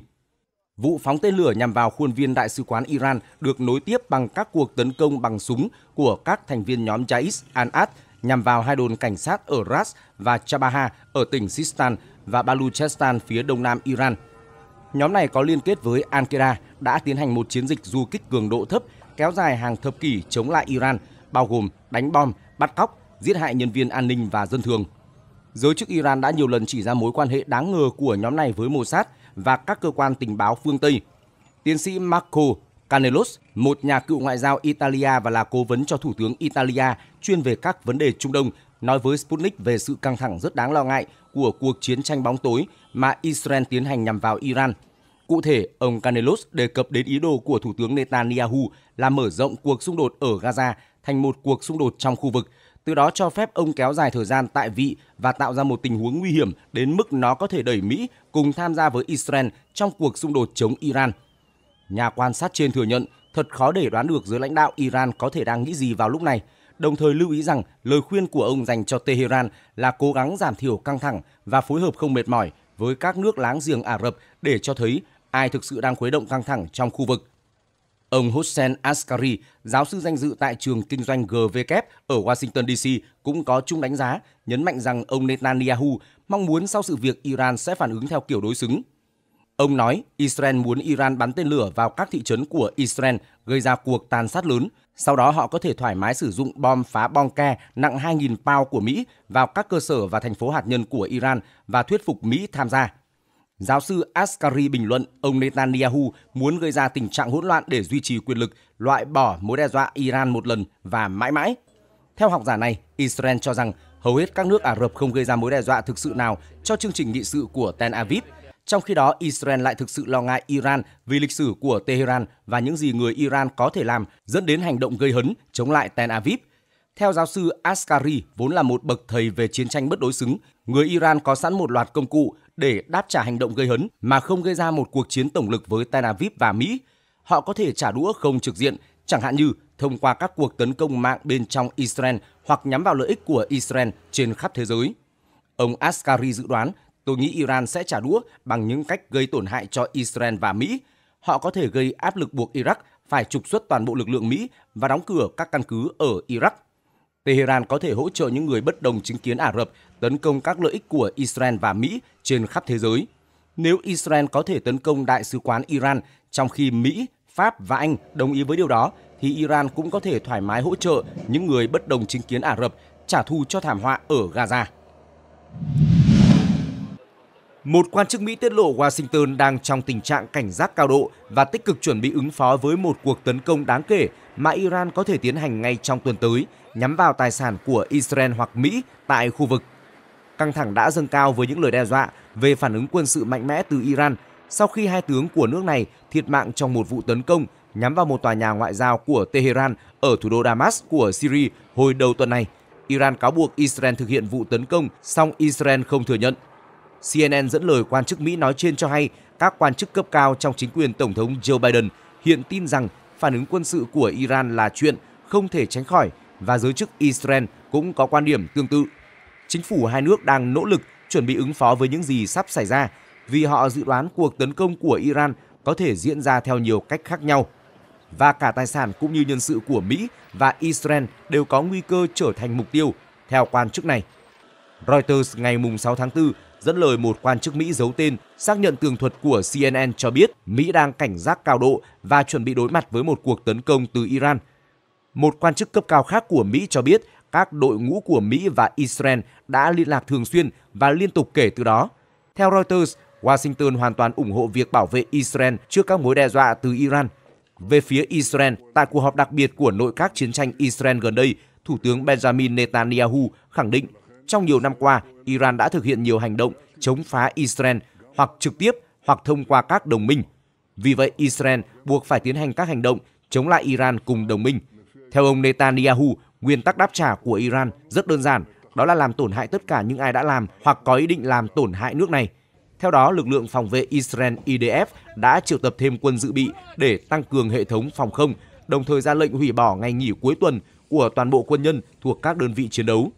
Vụ phóng tên lửa nhằm vào khuôn viên đại sứ quán Iran được nối tiếp bằng các cuộc tấn công bằng súng của các thành viên nhóm Jais al-Ad nhằm vào hai đồn cảnh sát ở Ras và Chabaha ở tỉnh Sistan và Baluchestan phía đông nam Iran. Nhóm này có liên kết với Al-Qaeda đã tiến hành một chiến dịch du kích cường độ thấp kéo dài hàng thập kỷ chống lại Iran, bao gồm đánh bom, bắt cóc giết hại nhân viên an ninh và dân thường. Giới chức Iran đã nhiều lần chỉ ra mối quan hệ đáng ngờ của nhóm này với Mossad và các cơ quan tình báo phương Tây. Tiến sĩ Marco Canellos, một nhà cựu ngoại giao Italia và là cố vấn cho Thủ tướng Italia chuyên về các vấn đề Trung Đông, nói với Sputnik về sự căng thẳng rất đáng lo ngại của cuộc chiến tranh bóng tối mà Israel tiến hành nhằm vào Iran. Cụ thể, ông Canellos đề cập đến ý đồ của Thủ tướng Netanyahu là mở rộng cuộc xung đột ở Gaza thành một cuộc xung đột trong khu vực từ đó cho phép ông kéo dài thời gian tại vị và tạo ra một tình huống nguy hiểm đến mức nó có thể đẩy Mỹ cùng tham gia với Israel trong cuộc xung đột chống Iran. Nhà quan sát trên thừa nhận thật khó để đoán được giới lãnh đạo Iran có thể đang nghĩ gì vào lúc này, đồng thời lưu ý rằng lời khuyên của ông dành cho Tehran là cố gắng giảm thiểu căng thẳng và phối hợp không mệt mỏi với các nước láng giềng Ả Rập để cho thấy ai thực sự đang khuấy động căng thẳng trong khu vực. Ông Hossein Askari, giáo sư danh dự tại trường kinh doanh GVK ở Washington DC cũng có chung đánh giá, nhấn mạnh rằng ông Netanyahu mong muốn sau sự việc Iran sẽ phản ứng theo kiểu đối xứng. Ông nói Israel muốn Iran bắn tên lửa vào các thị trấn của Israel gây ra cuộc tàn sát lớn, sau đó họ có thể thoải mái sử dụng bom phá bom ke nặng 2.000 pound của Mỹ vào các cơ sở và thành phố hạt nhân của Iran và thuyết phục Mỹ tham gia. Giáo sư Askari bình luận ông Netanyahu muốn gây ra tình trạng hỗn loạn để duy trì quyền lực, loại bỏ mối đe dọa Iran một lần và mãi mãi. Theo học giả này, Israel cho rằng hầu hết các nước Ả Rập không gây ra mối đe dọa thực sự nào cho chương trình nghị sự của Tel Aviv. Trong khi đó, Israel lại thực sự lo ngại Iran vì lịch sử của Tehran và những gì người Iran có thể làm dẫn đến hành động gây hấn chống lại Tel Aviv. Theo giáo sư Askari, vốn là một bậc thầy về chiến tranh bất đối xứng, người Iran có sẵn một loạt công cụ để đáp trả hành động gây hấn mà không gây ra một cuộc chiến tổng lực với Tel Aviv và Mỹ. Họ có thể trả đũa không trực diện, chẳng hạn như thông qua các cuộc tấn công mạng bên trong Israel hoặc nhắm vào lợi ích của Israel trên khắp thế giới. Ông Askari dự đoán, tôi nghĩ Iran sẽ trả đũa bằng những cách gây tổn hại cho Israel và Mỹ. Họ có thể gây áp lực buộc Iraq phải trục xuất toàn bộ lực lượng Mỹ và đóng cửa các căn cứ ở Iraq. Tehran có thể hỗ trợ những người bất đồng chính kiến Ả Rập tấn công các lợi ích của Israel và Mỹ trên khắp thế giới. Nếu Israel có thể tấn công đại sứ quán Iran trong khi Mỹ, Pháp và Anh đồng ý với điều đó, thì Iran cũng có thể thoải mái hỗ trợ những người bất đồng chính kiến Ả Rập trả thù cho thảm họa ở Gaza. Một quan chức Mỹ tiết lộ Washington đang trong tình trạng cảnh giác cao độ và tích cực chuẩn bị ứng phó với một cuộc tấn công đáng kể mà Iran có thể tiến hành ngay trong tuần tới nhắm vào tài sản của Israel hoặc Mỹ tại khu vực. Căng thẳng đã dâng cao với những lời đe dọa về phản ứng quân sự mạnh mẽ từ Iran sau khi hai tướng của nước này thiệt mạng trong một vụ tấn công nhắm vào một tòa nhà ngoại giao của Tehran ở thủ đô Damas của Syria hồi đầu tuần này. Iran cáo buộc Israel thực hiện vụ tấn công, song Israel không thừa nhận. CNN dẫn lời quan chức Mỹ nói trên cho hay các quan chức cấp cao trong chính quyền Tổng thống Joe Biden hiện tin rằng phản ứng quân sự của Iran là chuyện không thể tránh khỏi và giới chức Israel cũng có quan điểm tương tự. Chính phủ hai nước đang nỗ lực chuẩn bị ứng phó với những gì sắp xảy ra vì họ dự đoán cuộc tấn công của Iran có thể diễn ra theo nhiều cách khác nhau và cả tài sản cũng như nhân sự của Mỹ và Israel đều có nguy cơ trở thành mục tiêu, theo quan chức này. Reuters ngày 6 tháng 4 Dẫn lời một quan chức Mỹ giấu tên, xác nhận tường thuật của CNN cho biết Mỹ đang cảnh giác cao độ và chuẩn bị đối mặt với một cuộc tấn công từ Iran. Một quan chức cấp cao khác của Mỹ cho biết các đội ngũ của Mỹ và Israel đã liên lạc thường xuyên và liên tục kể từ đó. Theo Reuters, Washington hoàn toàn ủng hộ việc bảo vệ Israel trước các mối đe dọa từ Iran. Về phía Israel, tại cuộc họp đặc biệt của nội các chiến tranh Israel gần đây, Thủ tướng Benjamin Netanyahu khẳng định trong nhiều năm qua, Iran đã thực hiện nhiều hành động chống phá Israel hoặc trực tiếp hoặc thông qua các đồng minh. Vì vậy, Israel buộc phải tiến hành các hành động chống lại Iran cùng đồng minh. Theo ông Netanyahu, nguyên tắc đáp trả của Iran rất đơn giản, đó là làm tổn hại tất cả những ai đã làm hoặc có ý định làm tổn hại nước này. Theo đó, lực lượng phòng vệ Israel IDF đã triệu tập thêm quân dự bị để tăng cường hệ thống phòng không, đồng thời ra lệnh hủy bỏ ngày nghỉ cuối tuần của toàn bộ quân nhân thuộc các đơn vị chiến đấu.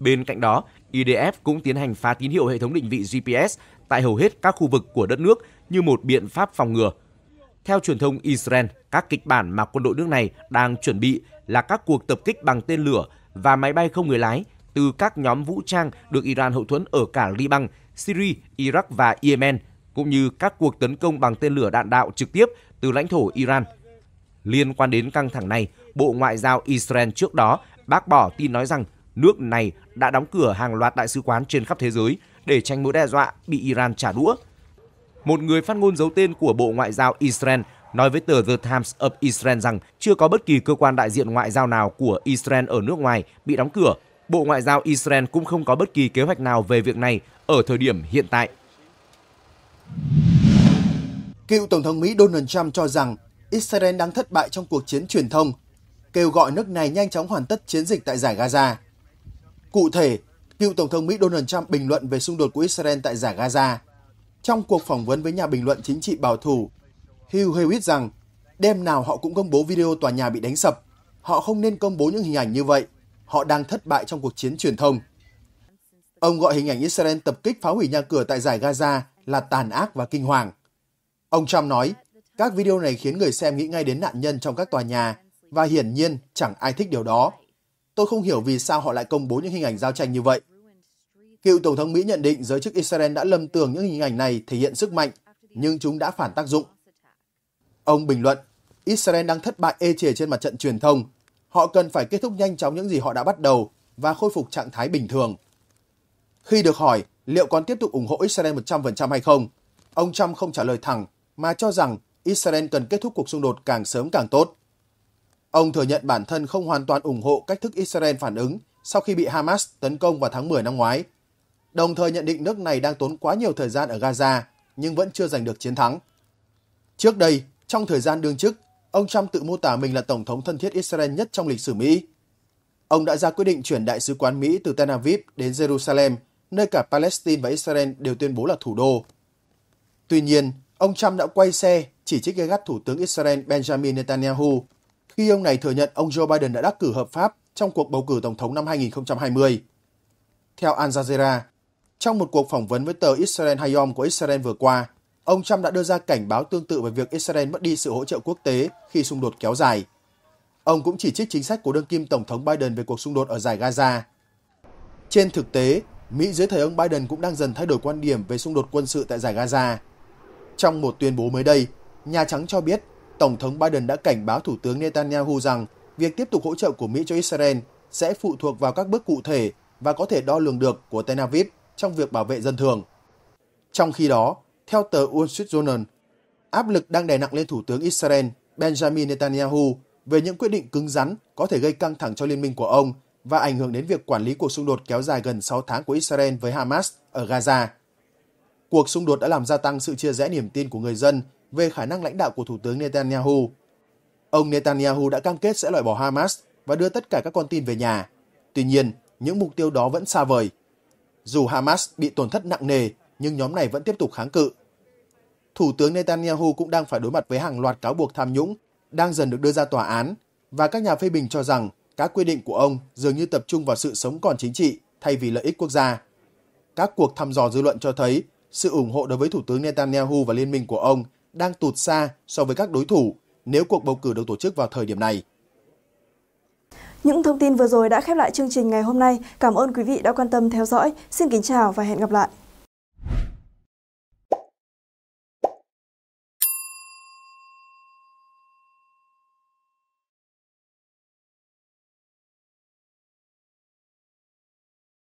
Bên cạnh đó, IDF cũng tiến hành phá tín hiệu hệ thống định vị GPS tại hầu hết các khu vực của đất nước như một biện pháp phòng ngừa. Theo truyền thông Israel, các kịch bản mà quân đội nước này đang chuẩn bị là các cuộc tập kích bằng tên lửa và máy bay không người lái từ các nhóm vũ trang được Iran hậu thuẫn ở cả Liban, Syria, Iraq và Yemen, cũng như các cuộc tấn công bằng tên lửa đạn đạo trực tiếp từ lãnh thổ Iran. Liên quan đến căng thẳng này, Bộ Ngoại giao Israel trước đó bác bỏ tin nói rằng nước này đã đóng cửa hàng loạt đại sứ quán trên khắp thế giới để tránh mối đe dọa bị Iran trả đũa. Một người phát ngôn giấu tên của Bộ Ngoại giao Israel nói với tờ The Times of Israel rằng chưa có bất kỳ cơ quan đại diện ngoại giao nào của Israel ở nước ngoài bị đóng cửa. Bộ Ngoại giao Israel cũng không có bất kỳ kế hoạch nào về việc này ở thời điểm hiện tại. Cựu Tổng thống Mỹ Donald Trump cho rằng Israel đang thất bại trong cuộc chiến truyền thông, kêu gọi nước này nhanh chóng hoàn tất chiến dịch tại giải Gaza. Cụ thể, cựu Tổng thống Mỹ Donald Trump bình luận về xung đột của Israel tại giải Gaza. Trong cuộc phỏng vấn với nhà bình luận chính trị bảo thủ Hugh Hewitt rằng đêm nào họ cũng công bố video tòa nhà bị đánh sập. Họ không nên công bố những hình ảnh như vậy. Họ đang thất bại trong cuộc chiến truyền thông. Ông gọi hình ảnh Israel tập kích phá hủy nhà cửa tại giải Gaza là tàn ác và kinh hoàng. Ông Trump nói, các video này khiến người xem nghĩ ngay đến nạn nhân trong các tòa nhà và hiển nhiên chẳng ai thích điều đó. Tôi không hiểu vì sao họ lại công bố những hình ảnh giao tranh như vậy. Cựu Tổng thống Mỹ nhận định giới chức Israel đã lầm tưởng những hình ảnh này thể hiện sức mạnh, nhưng chúng đã phản tác dụng. Ông bình luận, Israel đang thất bại ê chề trên mặt trận truyền thông. Họ cần phải kết thúc nhanh chóng những gì họ đã bắt đầu và khôi phục trạng thái bình thường. Khi được hỏi liệu còn tiếp tục ủng hộ Israel 100% hay không, ông Trump không trả lời thẳng mà cho rằng Israel cần kết thúc cuộc xung đột càng sớm càng tốt. Ông thừa nhận bản thân không hoàn toàn ủng hộ cách thức Israel phản ứng sau khi bị Hamas tấn công vào tháng 10 năm ngoái, đồng thời nhận định nước này đang tốn quá nhiều thời gian ở Gaza nhưng vẫn chưa giành được chiến thắng. Trước đây, trong thời gian đương chức, ông Trump tự mô tả mình là tổng thống thân thiết Israel nhất trong lịch sử Mỹ. Ông đã ra quyết định chuyển đại sứ quán Mỹ từ Tel Aviv đến Jerusalem, nơi cả Palestine và Israel đều tuyên bố là thủ đô. Tuy nhiên, ông Trump đã quay xe chỉ trích gay gắt Thủ tướng Israel Benjamin Netanyahu khi ông này thừa nhận ông Joe Biden đã đắc cử hợp pháp trong cuộc bầu cử tổng thống năm 2020. Theo Al Jazeera, trong một cuộc phỏng vấn với tờ Israel Hayom của Israel vừa qua, ông Trump đã đưa ra cảnh báo tương tự về việc Israel mất đi sự hỗ trợ quốc tế khi xung đột kéo dài. Ông cũng chỉ trích chính sách của đương kim Tổng thống Biden về cuộc xung đột ở giải Gaza. Trên thực tế, Mỹ dưới thời ông Biden cũng đang dần thay đổi quan điểm về xung đột quân sự tại giải Gaza. Trong một tuyên bố mới đây, Nhà Trắng cho biết Tổng thống Biden đã cảnh báo Thủ tướng Netanyahu rằng việc tiếp tục hỗ trợ của Mỹ cho Israel sẽ phụ thuộc vào các bước cụ thể và có thể đo lường được của Tel Aviv trong việc bảo vệ dân thường. Trong khi đó, theo tờ Wall Street Journal, áp lực đang đè nặng lên Thủ tướng Israel Benjamin Netanyahu về những quyết định cứng rắn có thể gây căng thẳng cho liên minh của ông và ảnh hưởng đến việc quản lý cuộc xung đột kéo dài gần 6 tháng của Israel với Hamas ở Gaza. Cuộc xung đột đã làm gia tăng sự chia rẽ niềm tin của người dân về khả năng lãnh đạo của Thủ tướng Netanyahu. Ông Netanyahu đã cam kết sẽ loại bỏ Hamas và đưa tất cả các con tin về nhà. Tuy nhiên, những mục tiêu đó vẫn xa vời. Dù Hamas bị tổn thất nặng nề, nhưng nhóm này vẫn tiếp tục kháng cự. Thủ tướng Netanyahu cũng đang phải đối mặt với hàng loạt cáo buộc tham nhũng đang dần được đưa ra tòa án và các nhà phê bình cho rằng các quy định của ông dường như tập trung vào sự sống còn chính trị thay vì lợi ích quốc gia. Các cuộc thăm dò dư luận cho thấy sự ủng hộ đối với Thủ tướng Netanyahu và liên minh của ông đang tụt xa so với các đối thủ nếu cuộc bầu cử được tổ chức vào thời điểm này. Những thông tin vừa rồi đã khép lại chương trình ngày hôm nay. Cảm ơn quý vị đã quan tâm theo dõi. Xin kính chào và hẹn gặp lại.